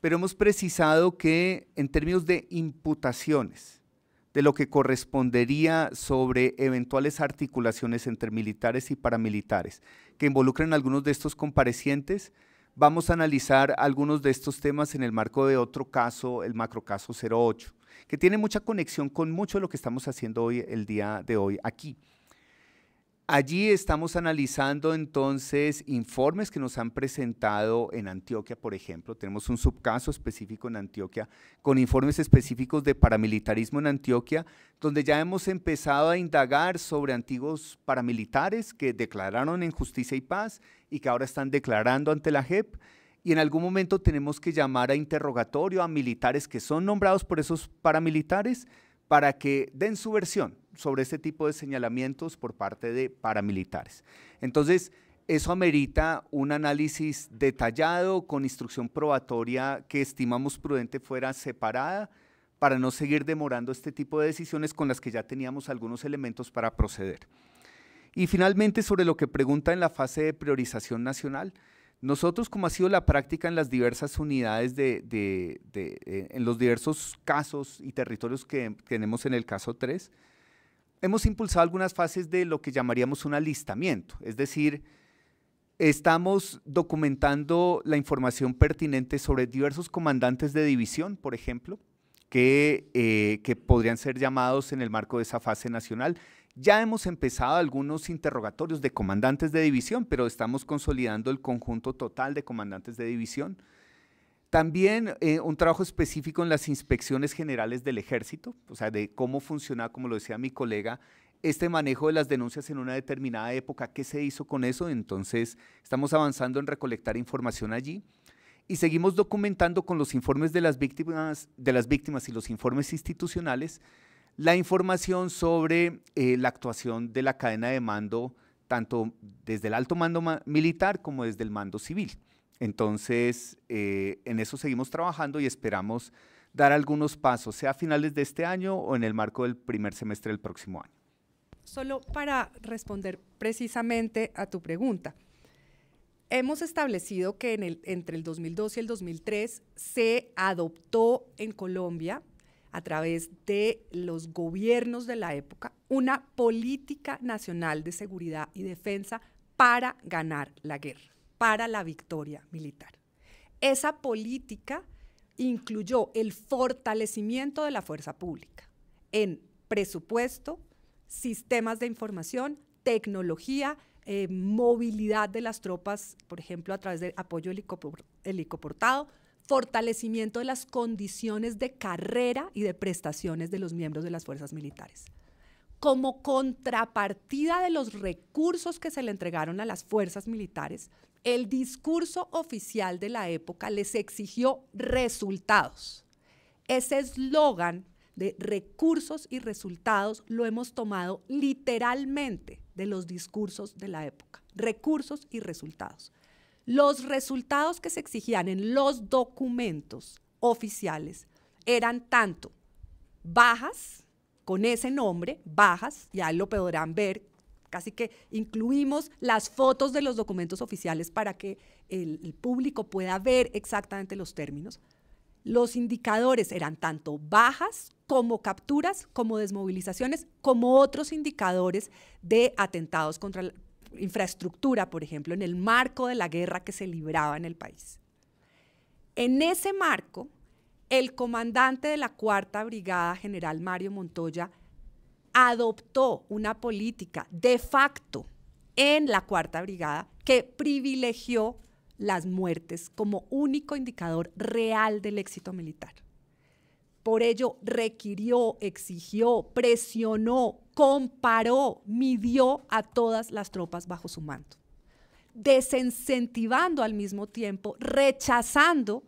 Pero hemos precisado que en términos de imputaciones, de lo que correspondería sobre eventuales articulaciones entre militares y paramilitares que involucren algunos de estos comparecientes. Vamos a analizar algunos de estos temas en el marco de otro caso, el macro macrocaso 08, que tiene mucha conexión con mucho de lo que estamos haciendo hoy, el día de hoy aquí. Allí estamos analizando entonces informes que nos han presentado en Antioquia, por ejemplo. Tenemos un subcaso específico en Antioquia con informes específicos de paramilitarismo en Antioquia, donde ya hemos empezado a indagar sobre antiguos paramilitares que declararon en justicia y paz y que ahora están declarando ante la JEP. Y en algún momento tenemos que llamar a interrogatorio a militares que son nombrados por esos paramilitares para que den su versión sobre este tipo de señalamientos por parte de paramilitares. Entonces, eso amerita un análisis detallado con instrucción probatoria que estimamos prudente fuera separada para no seguir demorando este tipo de decisiones con las que ya teníamos algunos elementos para proceder. Y finalmente, sobre lo que pregunta en la fase de priorización nacional, nosotros, como ha sido la práctica en las diversas unidades, eh, en los diversos casos y territorios que tenemos en el caso 3, hemos impulsado algunas fases de lo que llamaríamos un alistamiento, es decir, estamos documentando la información pertinente sobre diversos comandantes de división, por ejemplo, eh, que, podrían ser llamados en el marco de esa fase nacional. Ya hemos empezado algunos interrogatorios de comandantes de división, pero estamos consolidando el conjunto total de comandantes de división. También eh, un trabajo específico en las inspecciones generales del ejército, o sea, de cómo funcionaba, como lo decía mi colega, este manejo de las denuncias en una determinada época, qué se hizo con eso. Entonces, estamos avanzando en recolectar información allí y seguimos documentando con los informes de las víctimas, de las víctimas y los informes institucionales la información sobre eh, la actuación de la cadena de mando, tanto desde el alto mando militar como desde el mando civil. Entonces, eh, en eso seguimos trabajando y esperamos dar algunos pasos, sea a finales de este año o en el marco del primer semestre del próximo año. Solo para responder precisamente a tu pregunta. Hemos establecido que entre el 2002 y el 2003 se adoptó en Colombia, a través de los gobiernos de la época, una política nacional de seguridad y defensa para ganar la guerra para la victoria militar. Esa política incluyó el fortalecimiento de la fuerza pública en presupuesto, sistemas de información, tecnología, eh, movilidad de las tropas, por ejemplo, a través de apoyo helicoportado, fortalecimiento de las condiciones de carrera y de prestaciones de los miembros de las fuerzas militares. Como contrapartida de los recursos que se le entregaron a las fuerzas militares, el discurso oficial de la época les exigió resultados. Ese eslogan de recursos y resultados lo hemos tomado literalmente de los discursos de la época. Recursos y resultados. Los resultados que se exigían en los documentos oficiales eran tanto bajas, con ese nombre, bajas, ya lo podrán ver así que incluimos las fotos de los documentos oficiales para que el, público pueda ver exactamente los términos. Los indicadores eran tanto bajas como capturas, como desmovilizaciones, como otros indicadores de atentados contra la infraestructura, por ejemplo, en el marco de la guerra que se libraba en el país. En ese marco, el comandante de la Cuarta Brigada, general Mario Montoya, adoptó una política de facto en la Cuarta Brigada que privilegió las muertes como único indicador real del éxito militar. Por ello requirió, exigió, presionó, comparó, midió a todas las tropas bajo su mando, desincentivando al mismo tiempo, rechazando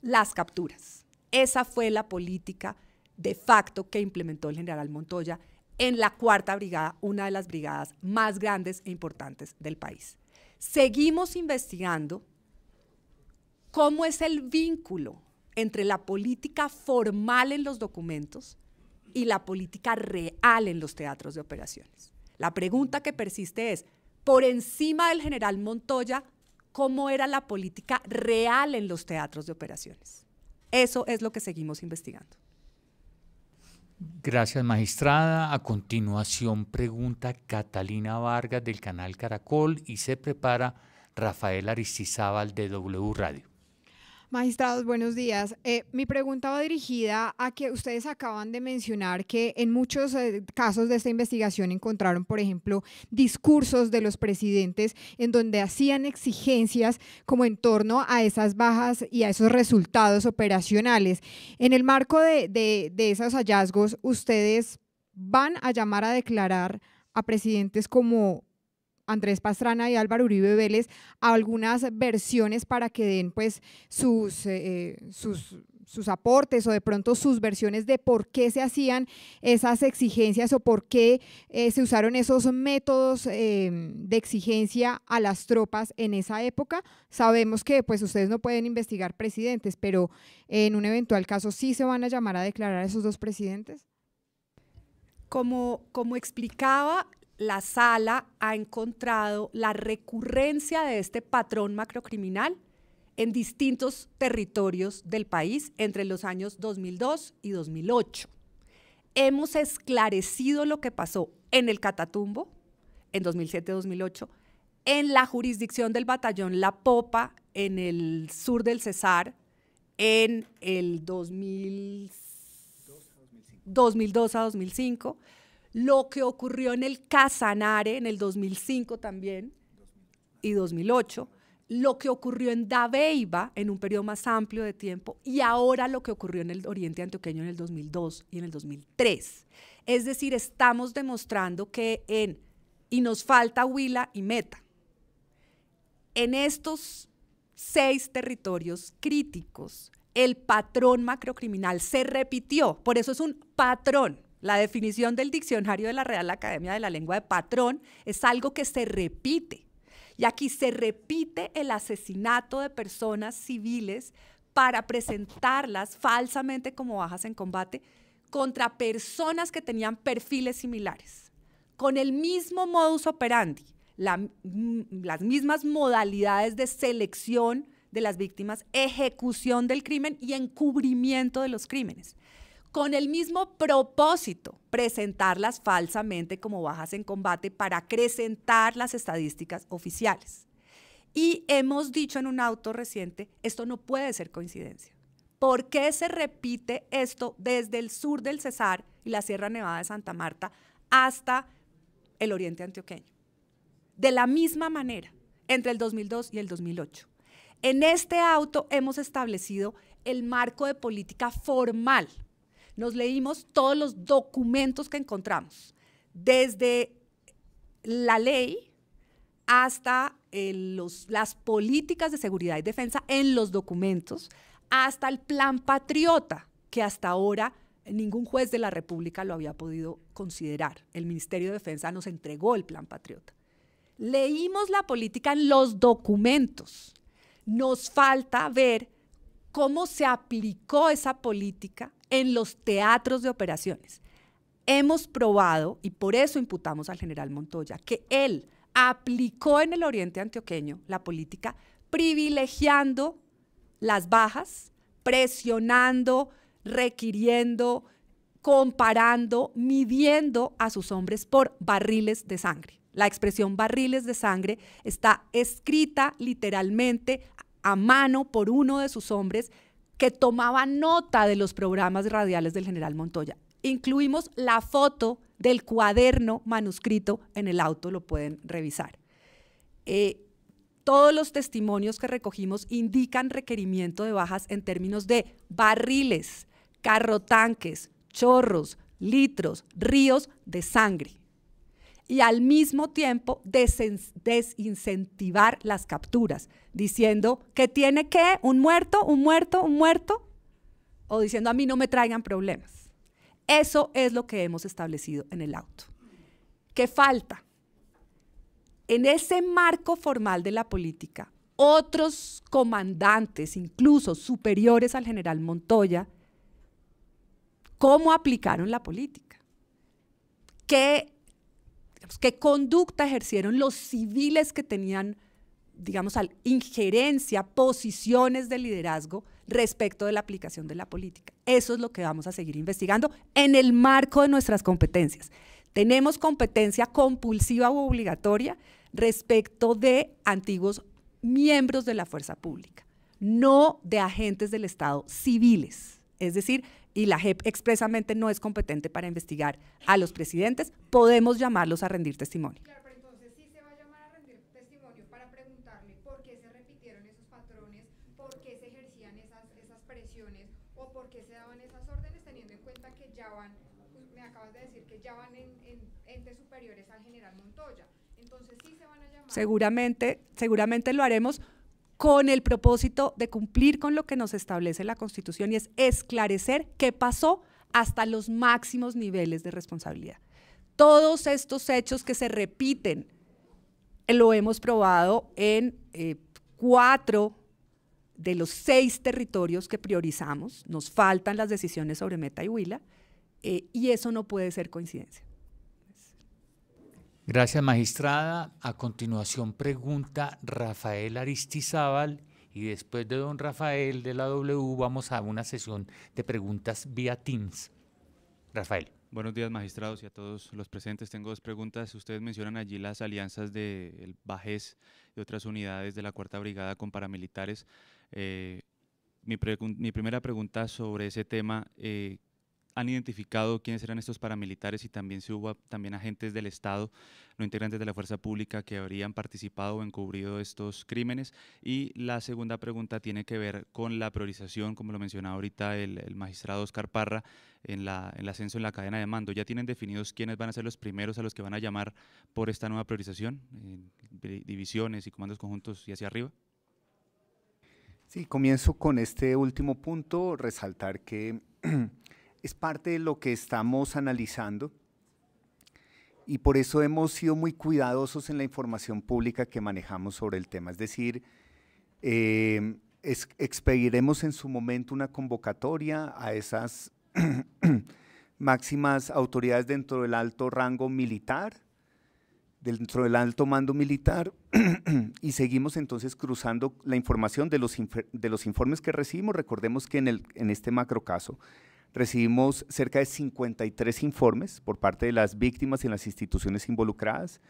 las capturas. Esa fue la política de facto que implementó el general Montoya en la Cuarta Brigada, una de las brigadas más grandes e importantes del país. Seguimos investigando cómo es el vínculo entre la política formal en los documentos y la política real en los teatros de operaciones. La pregunta que persiste es, por encima del general Montoya, ¿cómo era la política real en los teatros de operaciones? Eso es lo que seguimos investigando. Gracias, magistrada. A continuación pregunta Catalina Vargas del canal Caracol y se prepara Rafael Aristizábal de W Radio. Magistrados, buenos días. Eh, mi pregunta va dirigida a que ustedes acaban de mencionar que en muchos eh, casos de esta investigación encontraron, por ejemplo, discursos de los presidentes en donde hacían exigencias como en torno a esas bajas y a esos resultados operacionales. En el marco de, de esos hallazgos, ustedes van a llamar a declarar a presidentes como Andrés Pastrana y Álvaro Uribe Vélez algunas versiones para que den pues sus, eh, eh, sus, sus aportes o de pronto sus versiones de por qué se hacían esas exigencias o por qué eh, se usaron esos métodos de exigencia a las tropas en esa época. Sabemos que pues ustedes no pueden investigar presidentes, pero en un eventual caso sí se van a llamar a declarar a esos dos presidentes. Como, como explicaba, la sala ha encontrado la recurrencia de este patrón macrocriminal en distintos territorios del país entre los años 2002 y 2008. Hemos esclarecido lo que pasó en el Catatumbo en 2007-2008, en la jurisdicción del batallón La Popa en el sur del Cesar en el 2002 a 2005 lo que ocurrió en el Casanare en el 2005 también y 2008, lo que ocurrió en Dabeiba en un periodo más amplio de tiempo y ahora lo que ocurrió en el Oriente Antioqueño en el 2002 y en el 2003. Es decir, estamos demostrando que en, y nos falta Huila y Meta, en estos seis territorios críticos, el patrón macrocriminal se repitió, por eso es un patrón. La definición del diccionario de la Real Academia de la Lengua de Patrón es algo que se repite. Y aquí se repite el asesinato de personas civiles para presentarlas falsamente como bajas en combate contra personas que tenían perfiles similares, con el mismo modus operandi, las mismas modalidades de selección de las víctimas, ejecución del crimen y encubrimiento de los crímenes con el mismo propósito, presentarlas falsamente como bajas en combate para acrecentar las estadísticas oficiales. Y hemos dicho en un auto reciente, esto no puede ser coincidencia. ¿Por qué se repite esto desde el sur del Cesar y la Sierra Nevada de Santa Marta hasta el oriente antioqueño? De la misma manera, entre el 2002 y el 2008. En este auto hemos establecido el marco de política formal nos leímos todos los documentos que encontramos, desde la ley hasta eh, las políticas de seguridad y defensa en los documentos, hasta el plan patriota, que hasta ahora ningún juez de la República lo había podido considerar. El Ministerio de Defensa nos entregó el plan patriota. Leímos la política en los documentos. Nos falta ver cómo se aplicó esa política en los teatros de operaciones. Hemos probado, y por eso imputamos al general Montoya, que él aplicó en el oriente antioqueño la política privilegiando las bajas, presionando, requiriendo, comparando, midiendo a sus hombres por barriles de sangre. La expresión barriles de sangre está escrita literalmente a mano por uno de sus hombres que tomaba nota de los programas radiales del general Montoya. Incluimos la foto del cuaderno manuscrito en el auto, lo pueden revisar. Eh, todos los testimonios que recogimos indican requerimiento de bajas en términos de barriles, carro tanques, chorros, litros, ríos de sangre y al mismo tiempo desincentivar las capturas, diciendo que tiene que un muerto, un muerto, un muerto, o diciendo a mí no me traigan problemas. Eso es lo que hemos establecido en el auto. ¿Qué falta? En ese marco formal de la política, otros comandantes, incluso superiores al general Montoya, cómo aplicaron la política, qué qué conducta ejercieron los civiles que tenían, digamos, al, injerencia, posiciones de liderazgo respecto de la aplicación de la política. Eso es lo que vamos a seguir investigando en el marco de nuestras competencias. Tenemos competencia compulsiva o obligatoria respecto de antiguos miembros de la fuerza pública, no de agentes del Estado civiles. Es decir, y la JEP expresamente no es competente para investigar a los presidentes, podemos llamarlos a rendir testimonio. Claro, pero entonces sí se va a llamar a rendir testimonio para preguntarle por qué se repitieron esos patrones, por qué se ejercían esas, esas presiones o por qué se daban esas órdenes teniendo en cuenta que ya van, pues, me acabas de decir que ya van en, en entes superiores al general Montoya. Entonces sí se van a llamar. Seguramente, seguramente lo haremos con el propósito de cumplir con lo que nos establece la Constitución y es esclarecer qué pasó hasta los máximos niveles de responsabilidad. Todos estos hechos que se repiten, eh, lo hemos probado en eh, cuatro de los seis territorios que priorizamos, nos faltan las decisiones sobre Meta y Huila, eh, y eso no puede ser coincidencia. Gracias, magistrada. A continuación pregunta Rafael Aristizábal y después de don Rafael de la W vamos a una sesión de preguntas vía Teams. Rafael. Buenos días, magistrados y a todos los presentes. Tengo dos preguntas. Ustedes mencionan allí las alianzas del de Bajes y otras unidades de la Cuarta Brigada con paramilitares. Eh, mi, primera pregunta sobre ese tema, eh, han identificado quiénes eran estos paramilitares y también se hubo también agentes del Estado, no integrantes de la fuerza pública, que habrían participado o encubrido estos crímenes. Y la segunda pregunta tiene que ver con la priorización, como lo mencionaba ahorita el, magistrado Oscar Parra, en, la, en el ascenso en la cadena de mando. ¿Ya tienen definidos quiénes van a ser los primeros a los que van a llamar por esta nueva priorización, divisiones y comandos conjuntos y hacia arriba? Sí, comienzo con este último punto, resaltar que es parte de lo que estamos analizando y por eso hemos sido muy cuidadosos en la información pública que manejamos sobre el tema. Es decir, eh, expediremos en su momento una convocatoria a esas máximas autoridades dentro del alto rango militar, dentro del alto mando militar, y seguimos entonces cruzando la información de los, de los informes que recibimos. Recordemos que en, el, en este macro caso Recibimos cerca de 53 informes por parte de las víctimas y las instituciones involucradas.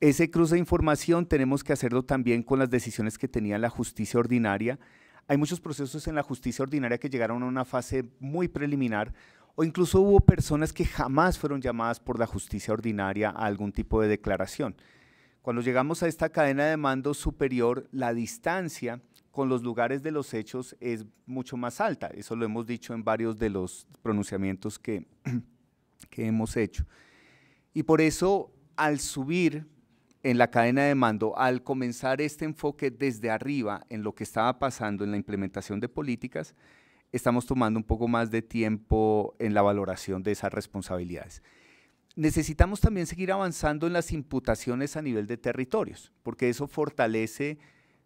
Ese cruce de información tenemos que hacerlo también con las decisiones que tenía la justicia ordinaria. Hay muchos procesos en la justicia ordinaria que llegaron a una fase muy preliminar o incluso hubo personas que jamás fueron llamadas por la justicia ordinaria a algún tipo de declaración. Cuando llegamos a esta cadena de mando superior, la distancia con los lugares de los hechos es mucho más alta. Eso lo hemos dicho en varios de los pronunciamientos que, que hemos hecho. Y por eso, al subir en la cadena de mando, al comenzar este enfoque desde arriba en lo que estaba pasando en la implementación de políticas, estamos tomando un poco más de tiempo en la valoración de esas responsabilidades. Necesitamos también seguir avanzando en las imputaciones a nivel de territorios, porque eso fortalece,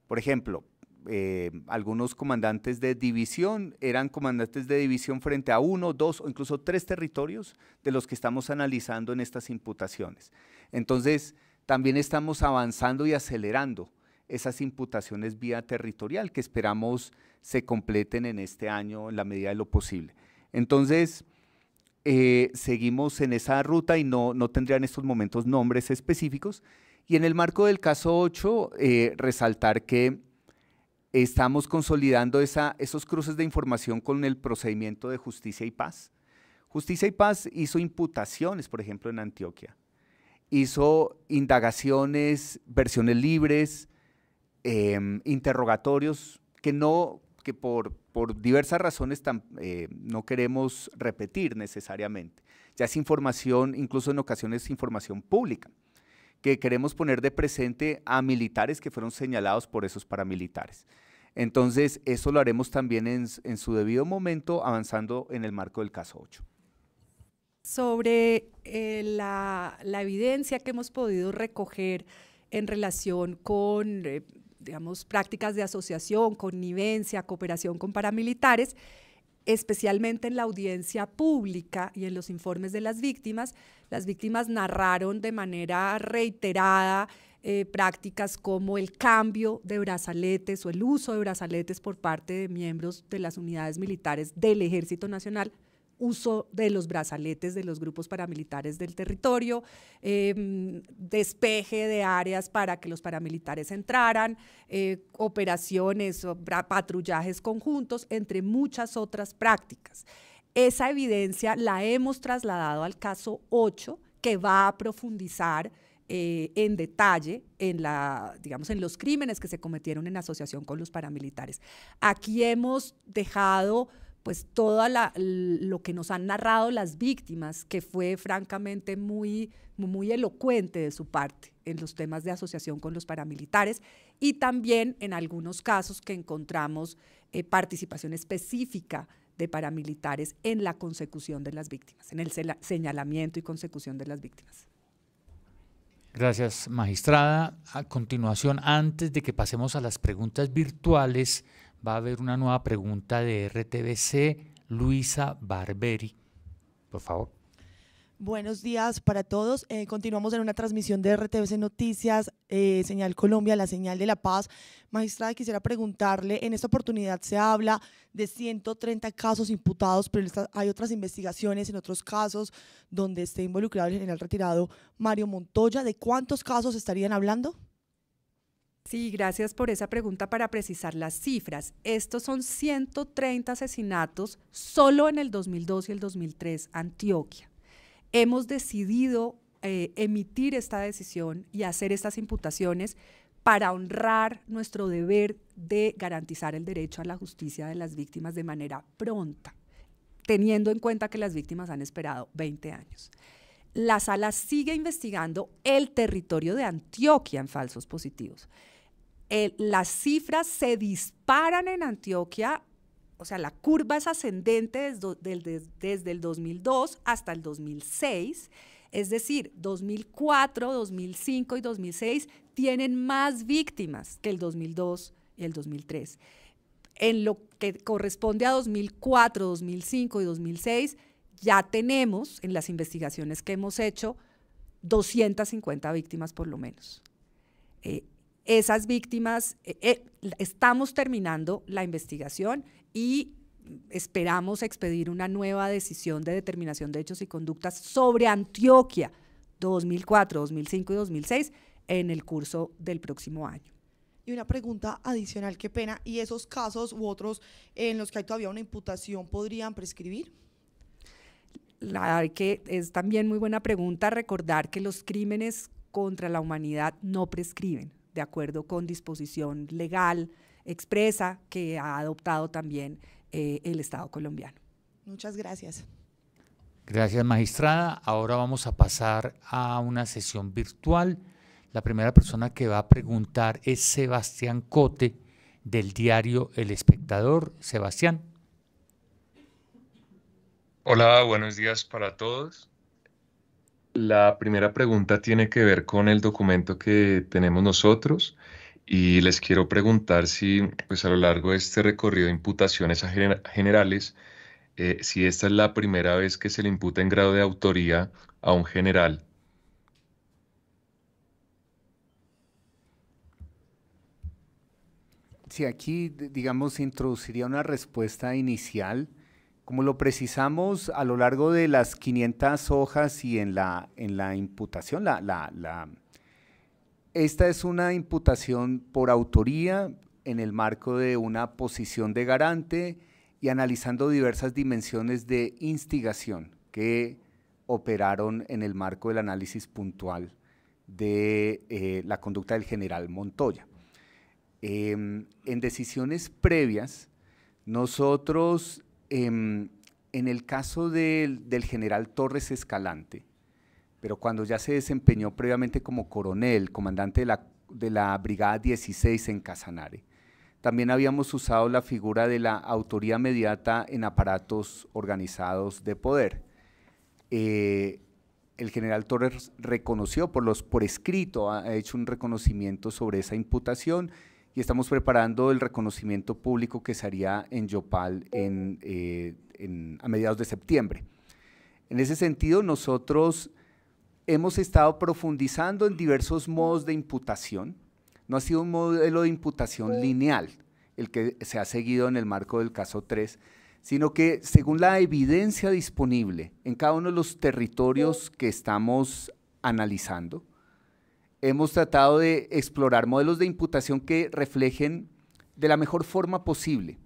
por ejemplo, eh, algunos comandantes de división eran comandantes de división frente a uno, dos o incluso tres territorios de los que estamos analizando en estas imputaciones. Entonces, también estamos avanzando y acelerando esas imputaciones vía territorial que esperamos se completen en este año en la medida de lo posible. Entonces, eh, seguimos en esa ruta y no, no tendría en estos momentos nombres específicos. Y en el marco del caso 8, eh, resaltar que estamos consolidando esos cruces de información con el procedimiento de justicia y paz. Justicia y paz hizo imputaciones, por ejemplo, en Antioquia. Hizo indagaciones, versiones libres, em, interrogatorios que no, que por, por diversas razones eh, no queremos repetir necesariamente. Ya es información, incluso en ocasiones información pública que queremos poner de presente a militares que fueron señalados por esos paramilitares. Entonces, eso lo haremos también en, su debido momento, avanzando en el marco del caso 8. Sobre eh, la, evidencia que hemos podido recoger en relación con, eh, digamos, prácticas de asociación, connivencia, cooperación con paramilitares, especialmente en la audiencia pública y en los informes de las víctimas, las víctimas narraron de manera reiterada eh, prácticas como el cambio de brazaletes o el uso de brazaletes por parte de miembros de las unidades militares del Ejército Nacional uso de los brazaletes de los grupos paramilitares del territorio, em, despeje de áreas para que los paramilitares entraran, eh, operaciones operaciones, patrullajes conjuntos, entre muchas otras prácticas. Esa evidencia la hemos trasladado al caso 8, que va a profundizar eh, en detalle en, la, digamos, en los crímenes que se cometieron en asociación con los paramilitares. Aquí hemos dejado pues todo lo que nos han narrado las víctimas, que fue francamente muy, muy elocuente de su parte en los temas de asociación con los paramilitares y también en algunos casos que encontramos eh, participación específica de paramilitares en la consecución de las víctimas, en el señalamiento y consecución de las víctimas. Gracias, magistrada. A continuación, antes de que pasemos a las preguntas virtuales, va a haber una nueva pregunta de RTBC, Luisa Barberi. Por favor. Buenos días para todos. Eh, continuamos en una transmisión de RTVC Noticias, eh, Señal Colombia, la señal de la paz. Magistrada, quisiera preguntarle, en esta oportunidad se habla de 130 casos imputados, pero hay otras investigaciones en otros casos donde esté involucrado el general retirado Mario Montoya. ¿De cuántos casos estarían hablando? Sí, gracias por esa pregunta para precisar las cifras. Estos son 130 asesinatos solo en el 2002 y el 2003, Antioquia hemos decidido eh, emitir esta decisión y hacer estas imputaciones para honrar nuestro deber de garantizar el derecho a la justicia de las víctimas de manera pronta, teniendo en cuenta que las víctimas han esperado 20 años. La sala sigue investigando el territorio de Antioquia en falsos positivos. las cifras se disparan en Antioquia o sea, la curva es ascendente desde, el 2002 hasta el 2006. Es decir, 2004, 2005 y 2006 tienen más víctimas que el 2002 y el 2003. En lo que corresponde a 2004, 2005 y 2006, ya tenemos en las investigaciones que hemos hecho 250 víctimas por lo menos. esas víctimas, estamos terminando la investigación y esperamos expedir una nueva decisión de determinación de hechos y conductas sobre Antioquia 2004, 2005 y 2006 en el curso del próximo año. Y una pregunta adicional, qué pena, ¿y esos casos u otros en los que hay todavía una imputación podrían prescribir? La que es también muy buena pregunta recordar que los crímenes contra la humanidad no prescriben, de acuerdo con disposición legal, expresa que ha adoptado también eh, el Estado colombiano. Muchas gracias. Gracias, magistrada. Ahora vamos a pasar a una sesión virtual. La primera persona que va a preguntar es Sebastián Cote del diario El Espectador. Sebastián. Hola, buenos días para todos. La primera pregunta tiene que ver con el documento que tenemos nosotros y les quiero preguntar si pues, a lo largo de este recorrido de imputaciones a generales, eh, si esta es la primera vez que se le imputa en grado de autoría a un general. Si sí, aquí, digamos, introduciría una respuesta inicial, como lo precisamos a lo largo de las 500 hojas y en la, en la imputación, la, la esta es una imputación por autoría en el marco de una posición de garante y analizando diversas dimensiones de instigación que operaron en el marco del análisis puntual de eh, la conducta del general Montoya. Em, en decisiones previas, nosotros, em, en el caso del general Torres Escalante, pero cuando ya se desempeñó previamente como coronel, comandante de la, de la Brigada 16 en Casanare. También habíamos usado la figura de la autoría mediata en aparatos organizados de poder. Eh, el general Torres reconoció por, los, por escrito, ha hecho un reconocimiento sobre esa imputación y estamos preparando el reconocimiento público que se haría en Yopal eh, a mediados de septiembre. En ese sentido, nosotros hemos estado profundizando en diversos modos de imputación. No ha sido un modelo de imputación lineal el que se ha seguido en el marco del caso 3, sino que según la evidencia disponible en cada uno de los territorios que estamos analizando, hemos tratado de explorar modelos de imputación que reflejen de la mejor forma posible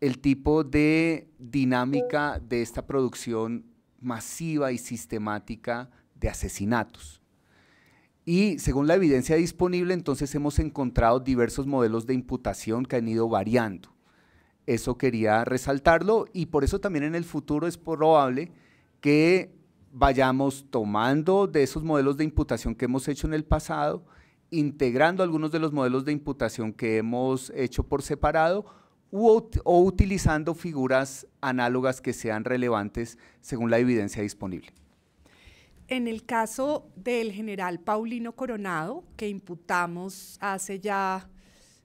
el tipo de dinámica de esta producción masiva y sistemática de asesinatos. Y según la evidencia disponible, entonces hemos encontrado diversos modelos de imputación que han ido variando. Eso quería resaltarlo y por eso también en el futuro es probable que vayamos tomando de esos modelos de imputación que hemos hecho en el pasado, integrando algunos de los modelos de imputación que hemos hecho por separado o utilizando figuras análogas que sean relevantes según la evidencia disponible. En el caso del general Paulino Coronado, que imputamos hace ya,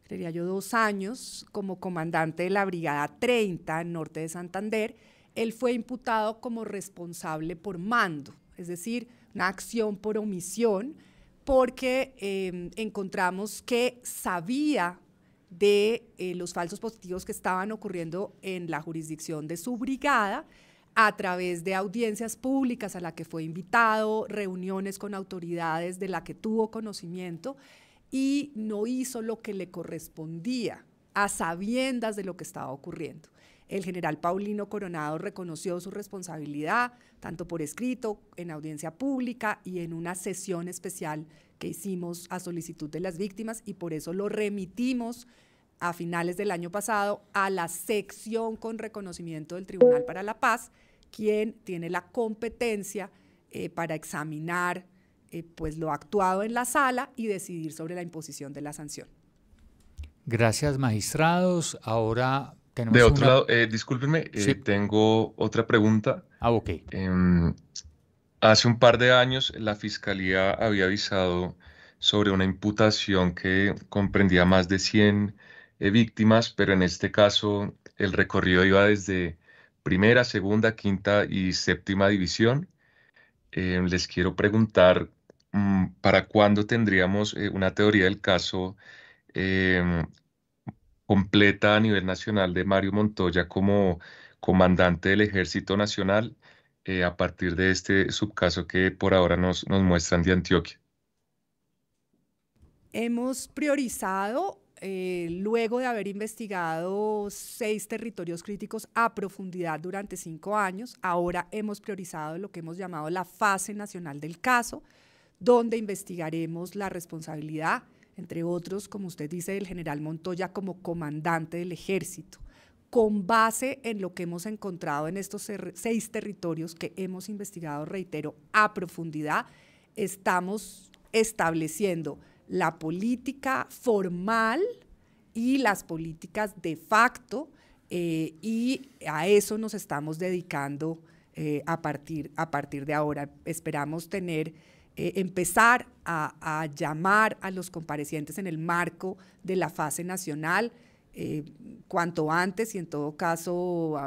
diría yo, dos años como comandante de la Brigada 30 en Norte de Santander, él fue imputado como responsable por mando, es decir, una acción por omisión, porque eh, encontramos que sabía de eh, los falsos positivos que estaban ocurriendo en la jurisdicción de su brigada a través de audiencias públicas a la que fue invitado, reuniones con autoridades de la que tuvo conocimiento y no hizo lo que le correspondía a sabiendas de lo que estaba ocurriendo. El general Paulino Coronado reconoció su responsabilidad, tanto por escrito, en audiencia pública y en una sesión especial que hicimos a solicitud de las víctimas y por eso lo remitimos a finales del año pasado a la sección con reconocimiento del Tribunal para la Paz, quien tiene la competencia eh, para examinar eh, pues lo actuado en la sala y decidir sobre la imposición de la sanción. Gracias, magistrados. Ahora tenemos. De otro lado, eh, discúlpenme, tengo otra pregunta. Ah, ok. Em, Hace un par de años la Fiscalía había avisado sobre una imputación que comprendía más de 100 eh, víctimas, pero en este caso el recorrido iba desde primera, segunda, quinta y séptima división. Em, les quiero preguntar, mm, ¿para cuándo tendríamos eh, una teoría del caso em, completa a nivel nacional de Mario Montoya como comandante del Ejército Nacional? Eh, a partir de este subcaso que por ahora nos, muestran de Antioquia? Hemos priorizado, eh, luego de haber investigado seis territorios críticos a profundidad durante cinco años, ahora hemos priorizado lo que hemos llamado la fase nacional del caso, donde investigaremos la responsabilidad, entre otros, como usted dice, del general Montoya como comandante del ejército con base en lo que hemos encontrado en estos seis territorios que hemos investigado, reitero, a profundidad, estamos estableciendo la política formal y las políticas de facto eh, y a eso nos estamos dedicando eh, a, partir, a partir de ahora. Esperamos tener... Eh, empezar a llamar a los comparecientes en el marco de la fase nacional eh, cuanto antes y en todo caso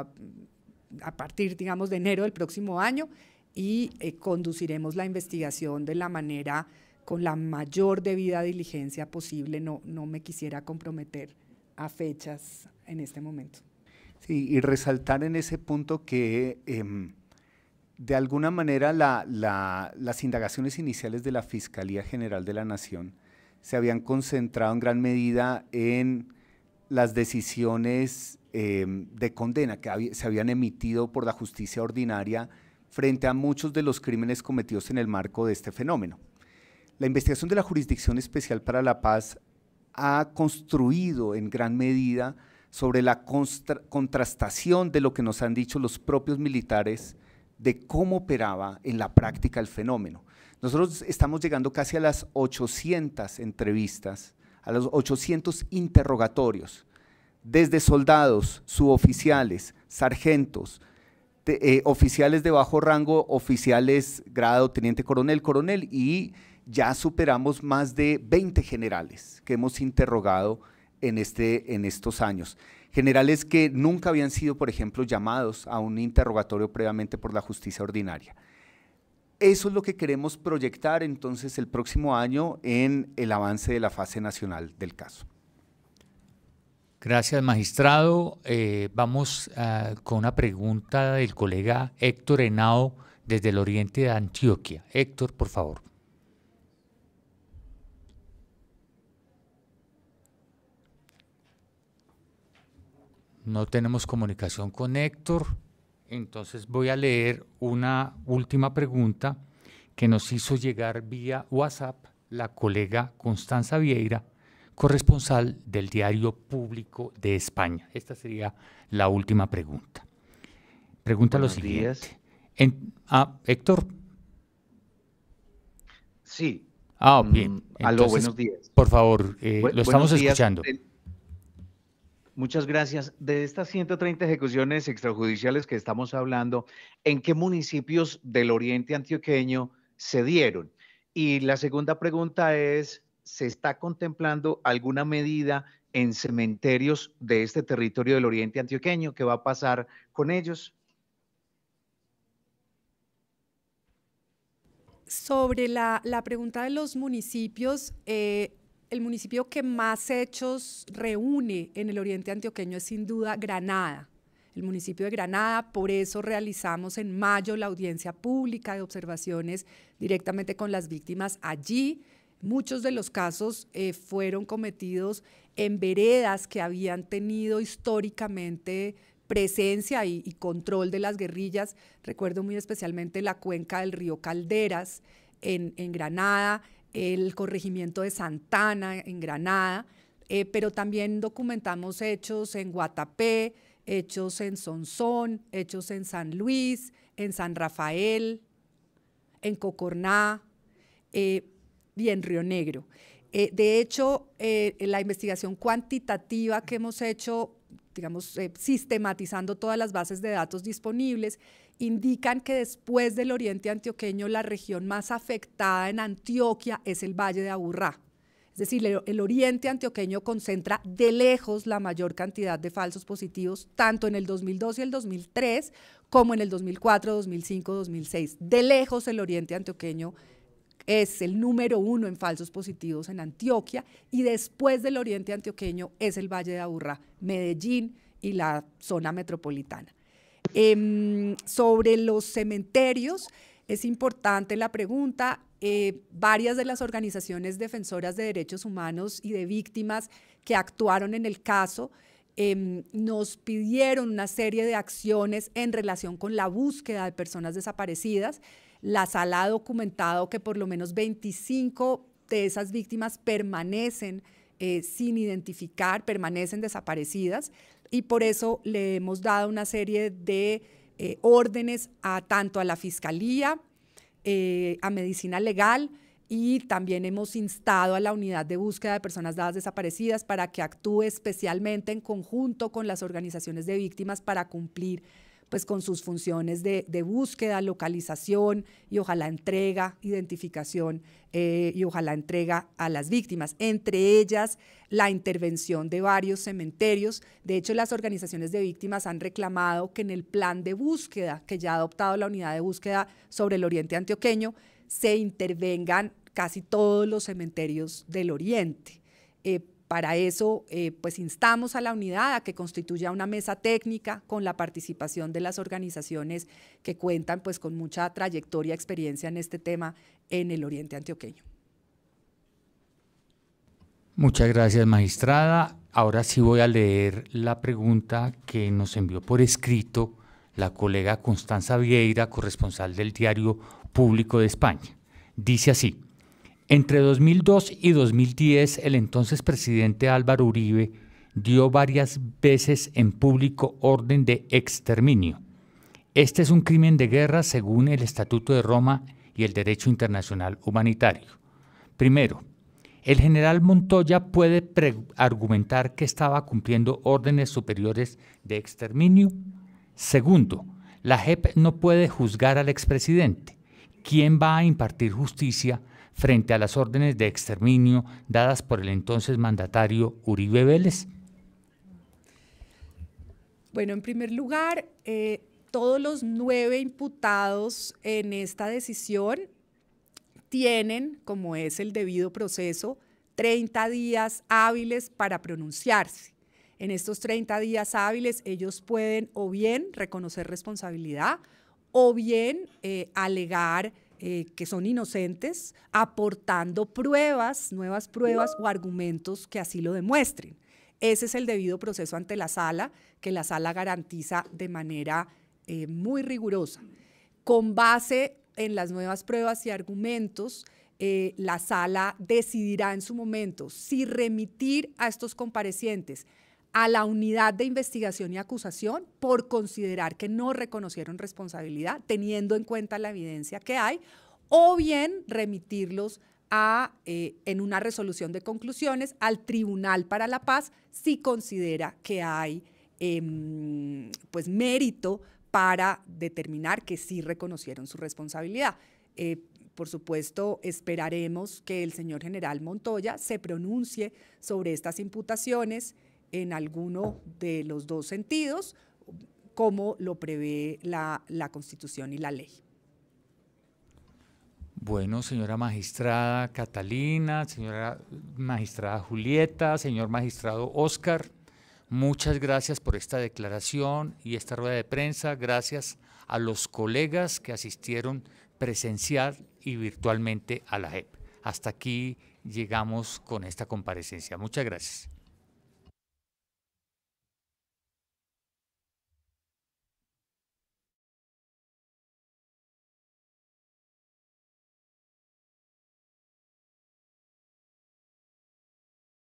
a, partir, digamos, de enero del próximo año y eh, conduciremos la investigación de la manera con la mayor debida diligencia posible. No, no me quisiera comprometer a fechas en este momento. Sí, y resaltar en ese punto que em, de alguna manera las indagaciones iniciales de la Fiscalía General de la Nación se habían concentrado en gran medida en las decisiones em, de condena que se habían emitido por la justicia ordinaria frente a muchos de los crímenes cometidos en el marco de este fenómeno. La investigación de la Jurisdicción Especial para la Paz ha construido en gran medida sobre la contrastación de lo que nos han dicho los propios militares de cómo operaba en la práctica el fenómeno. Nosotros estamos llegando casi a las 800 entrevistas a los 800 interrogatorios, desde soldados, suboficiales, sargentos, eh, oficiales de bajo rango, oficiales grado, teniente coronel, coronel, y ya superamos más de 20 generales que hemos interrogado en, este, en estos años. Generales que nunca habían sido, por ejemplo, llamados a un interrogatorio previamente por la justicia ordinaria. Eso es lo que queremos proyectar entonces el próximo año en el avance de la fase nacional del caso. Gracias, magistrado. Eh, vamos ah, con una pregunta del colega Héctor Henao desde el oriente de Antioquia. Héctor, por favor. No tenemos comunicación con Héctor. Entonces voy a leer una última pregunta que nos hizo llegar vía WhatsApp la colega Constanza Vieira, corresponsal del Diario Público de España. Esta sería la última pregunta. Pregunta lo siguiente. Ah, Héctor. Sí, Ah, bien. Mm, buenos días. Por favor, eh, lo estamos escuchando. Muchas gracias. De estas 130 ejecuciones extrajudiciales que estamos hablando, ¿en qué municipios del oriente antioqueño se dieron? Y la segunda pregunta es, ¿se está contemplando alguna medida en cementerios de este territorio del oriente antioqueño? ¿Qué va a pasar con ellos? Sobre la, pregunta de los municipios, eh, el municipio que más hechos reúne en el oriente antioqueño es sin duda Granada, el municipio de Granada. Por eso realizamos en mayo la audiencia pública de observaciones directamente con las víctimas allí. Muchos de los casos eh, fueron cometidos en veredas que habían tenido históricamente presencia y, control de las guerrillas. Recuerdo muy especialmente la cuenca del río Calderas en Granada el corregimiento de Santana en Granada, eh, pero también documentamos hechos en Guatapé, hechos en Sonsón, hechos en San Luis, en San Rafael, en Cocorná eh, y en Río Negro. Eh, de hecho, la investigación cuantitativa que hemos hecho, digamos, sistematizando todas las bases de datos disponibles, indican que después del oriente antioqueño la región más afectada en Antioquia es el Valle de Aburrá. Es decir, el oriente antioqueño concentra de lejos la mayor cantidad de falsos positivos, tanto en el 2002 y el 2003, como en el 2004, 2005, 2006. De lejos el oriente antioqueño es el número uno en falsos positivos en Antioquia y después del oriente antioqueño es el Valle de Aburrá, Medellín y la zona metropolitana. Em, sobre los cementerios, es importante la pregunta. Eh, varias de las organizaciones defensoras de derechos humanos y de víctimas que actuaron en el caso em, nos pidieron una serie de acciones en relación con la búsqueda de personas desaparecidas. La sala ha documentado que por lo menos 25 de esas víctimas permanecen eh, sin identificar, permanecen desaparecidas y por eso le hemos dado una serie de eh, órdenes a tanto a la Fiscalía, eh, a Medicina Legal y también hemos instado a la Unidad de Búsqueda de Personas Dadas Desaparecidas para que actúe especialmente en conjunto con las organizaciones de víctimas para cumplir pues con sus funciones de, búsqueda, localización y ojalá entrega, identificación eh, y ojalá entrega a las víctimas, entre ellas la intervención de varios cementerios. De hecho, las organizaciones de víctimas han reclamado que en el plan de búsqueda que ya ha adoptado la unidad de búsqueda sobre el oriente antioqueño, se intervengan casi todos los cementerios del oriente. Eh, para eso, eh, pues instamos a la unidad a que constituya una mesa técnica con la participación de las organizaciones que cuentan pues con mucha trayectoria, y experiencia en este tema en el Oriente Antioqueño. Muchas gracias, magistrada. Ahora sí voy a leer la pregunta que nos envió por escrito la colega Constanza Vieira, corresponsal del diario Público de España. Dice así, entre 2002 y 2010, el entonces presidente Álvaro Uribe dio varias veces en público orden de exterminio. Este es un crimen de guerra según el Estatuto de Roma y el Derecho Internacional Humanitario. Primero, el general Montoya puede argumentar que estaba cumpliendo órdenes superiores de exterminio. Segundo, la JEP no puede juzgar al expresidente. ¿Quién va a impartir justicia frente a las órdenes de exterminio dadas por el entonces mandatario Uribe Vélez? Bueno, en primer lugar, eh, todos los nueve imputados en esta decisión tienen, como es el debido proceso, 30 días hábiles para pronunciarse. En estos 30 días hábiles ellos pueden o bien reconocer responsabilidad o bien eh, alegar eh, que son inocentes, aportando pruebas, nuevas pruebas o argumentos que así lo demuestren. Ese es el debido proceso ante la sala, que la sala garantiza de manera eh, muy rigurosa. Con base en las nuevas pruebas y argumentos, eh, la sala decidirá en su momento si remitir a estos comparecientes a la unidad de investigación y acusación por considerar que no reconocieron responsabilidad teniendo en cuenta la evidencia que hay, o bien remitirlos a, eh, en una resolución de conclusiones al Tribunal para la Paz si considera que hay em, pues, mérito para determinar que sí reconocieron su responsabilidad. Eh, por supuesto, esperaremos que el señor general Montoya se pronuncie sobre estas imputaciones en alguno de los dos sentidos, como lo prevé la, Constitución y la ley. Bueno, señora magistrada Catalina, señora magistrada Julieta, señor magistrado Oscar, muchas gracias por esta declaración y esta rueda de prensa. Gracias a los colegas que asistieron presencial y virtualmente a la JEP. Hasta aquí llegamos con esta comparecencia. Muchas gracias.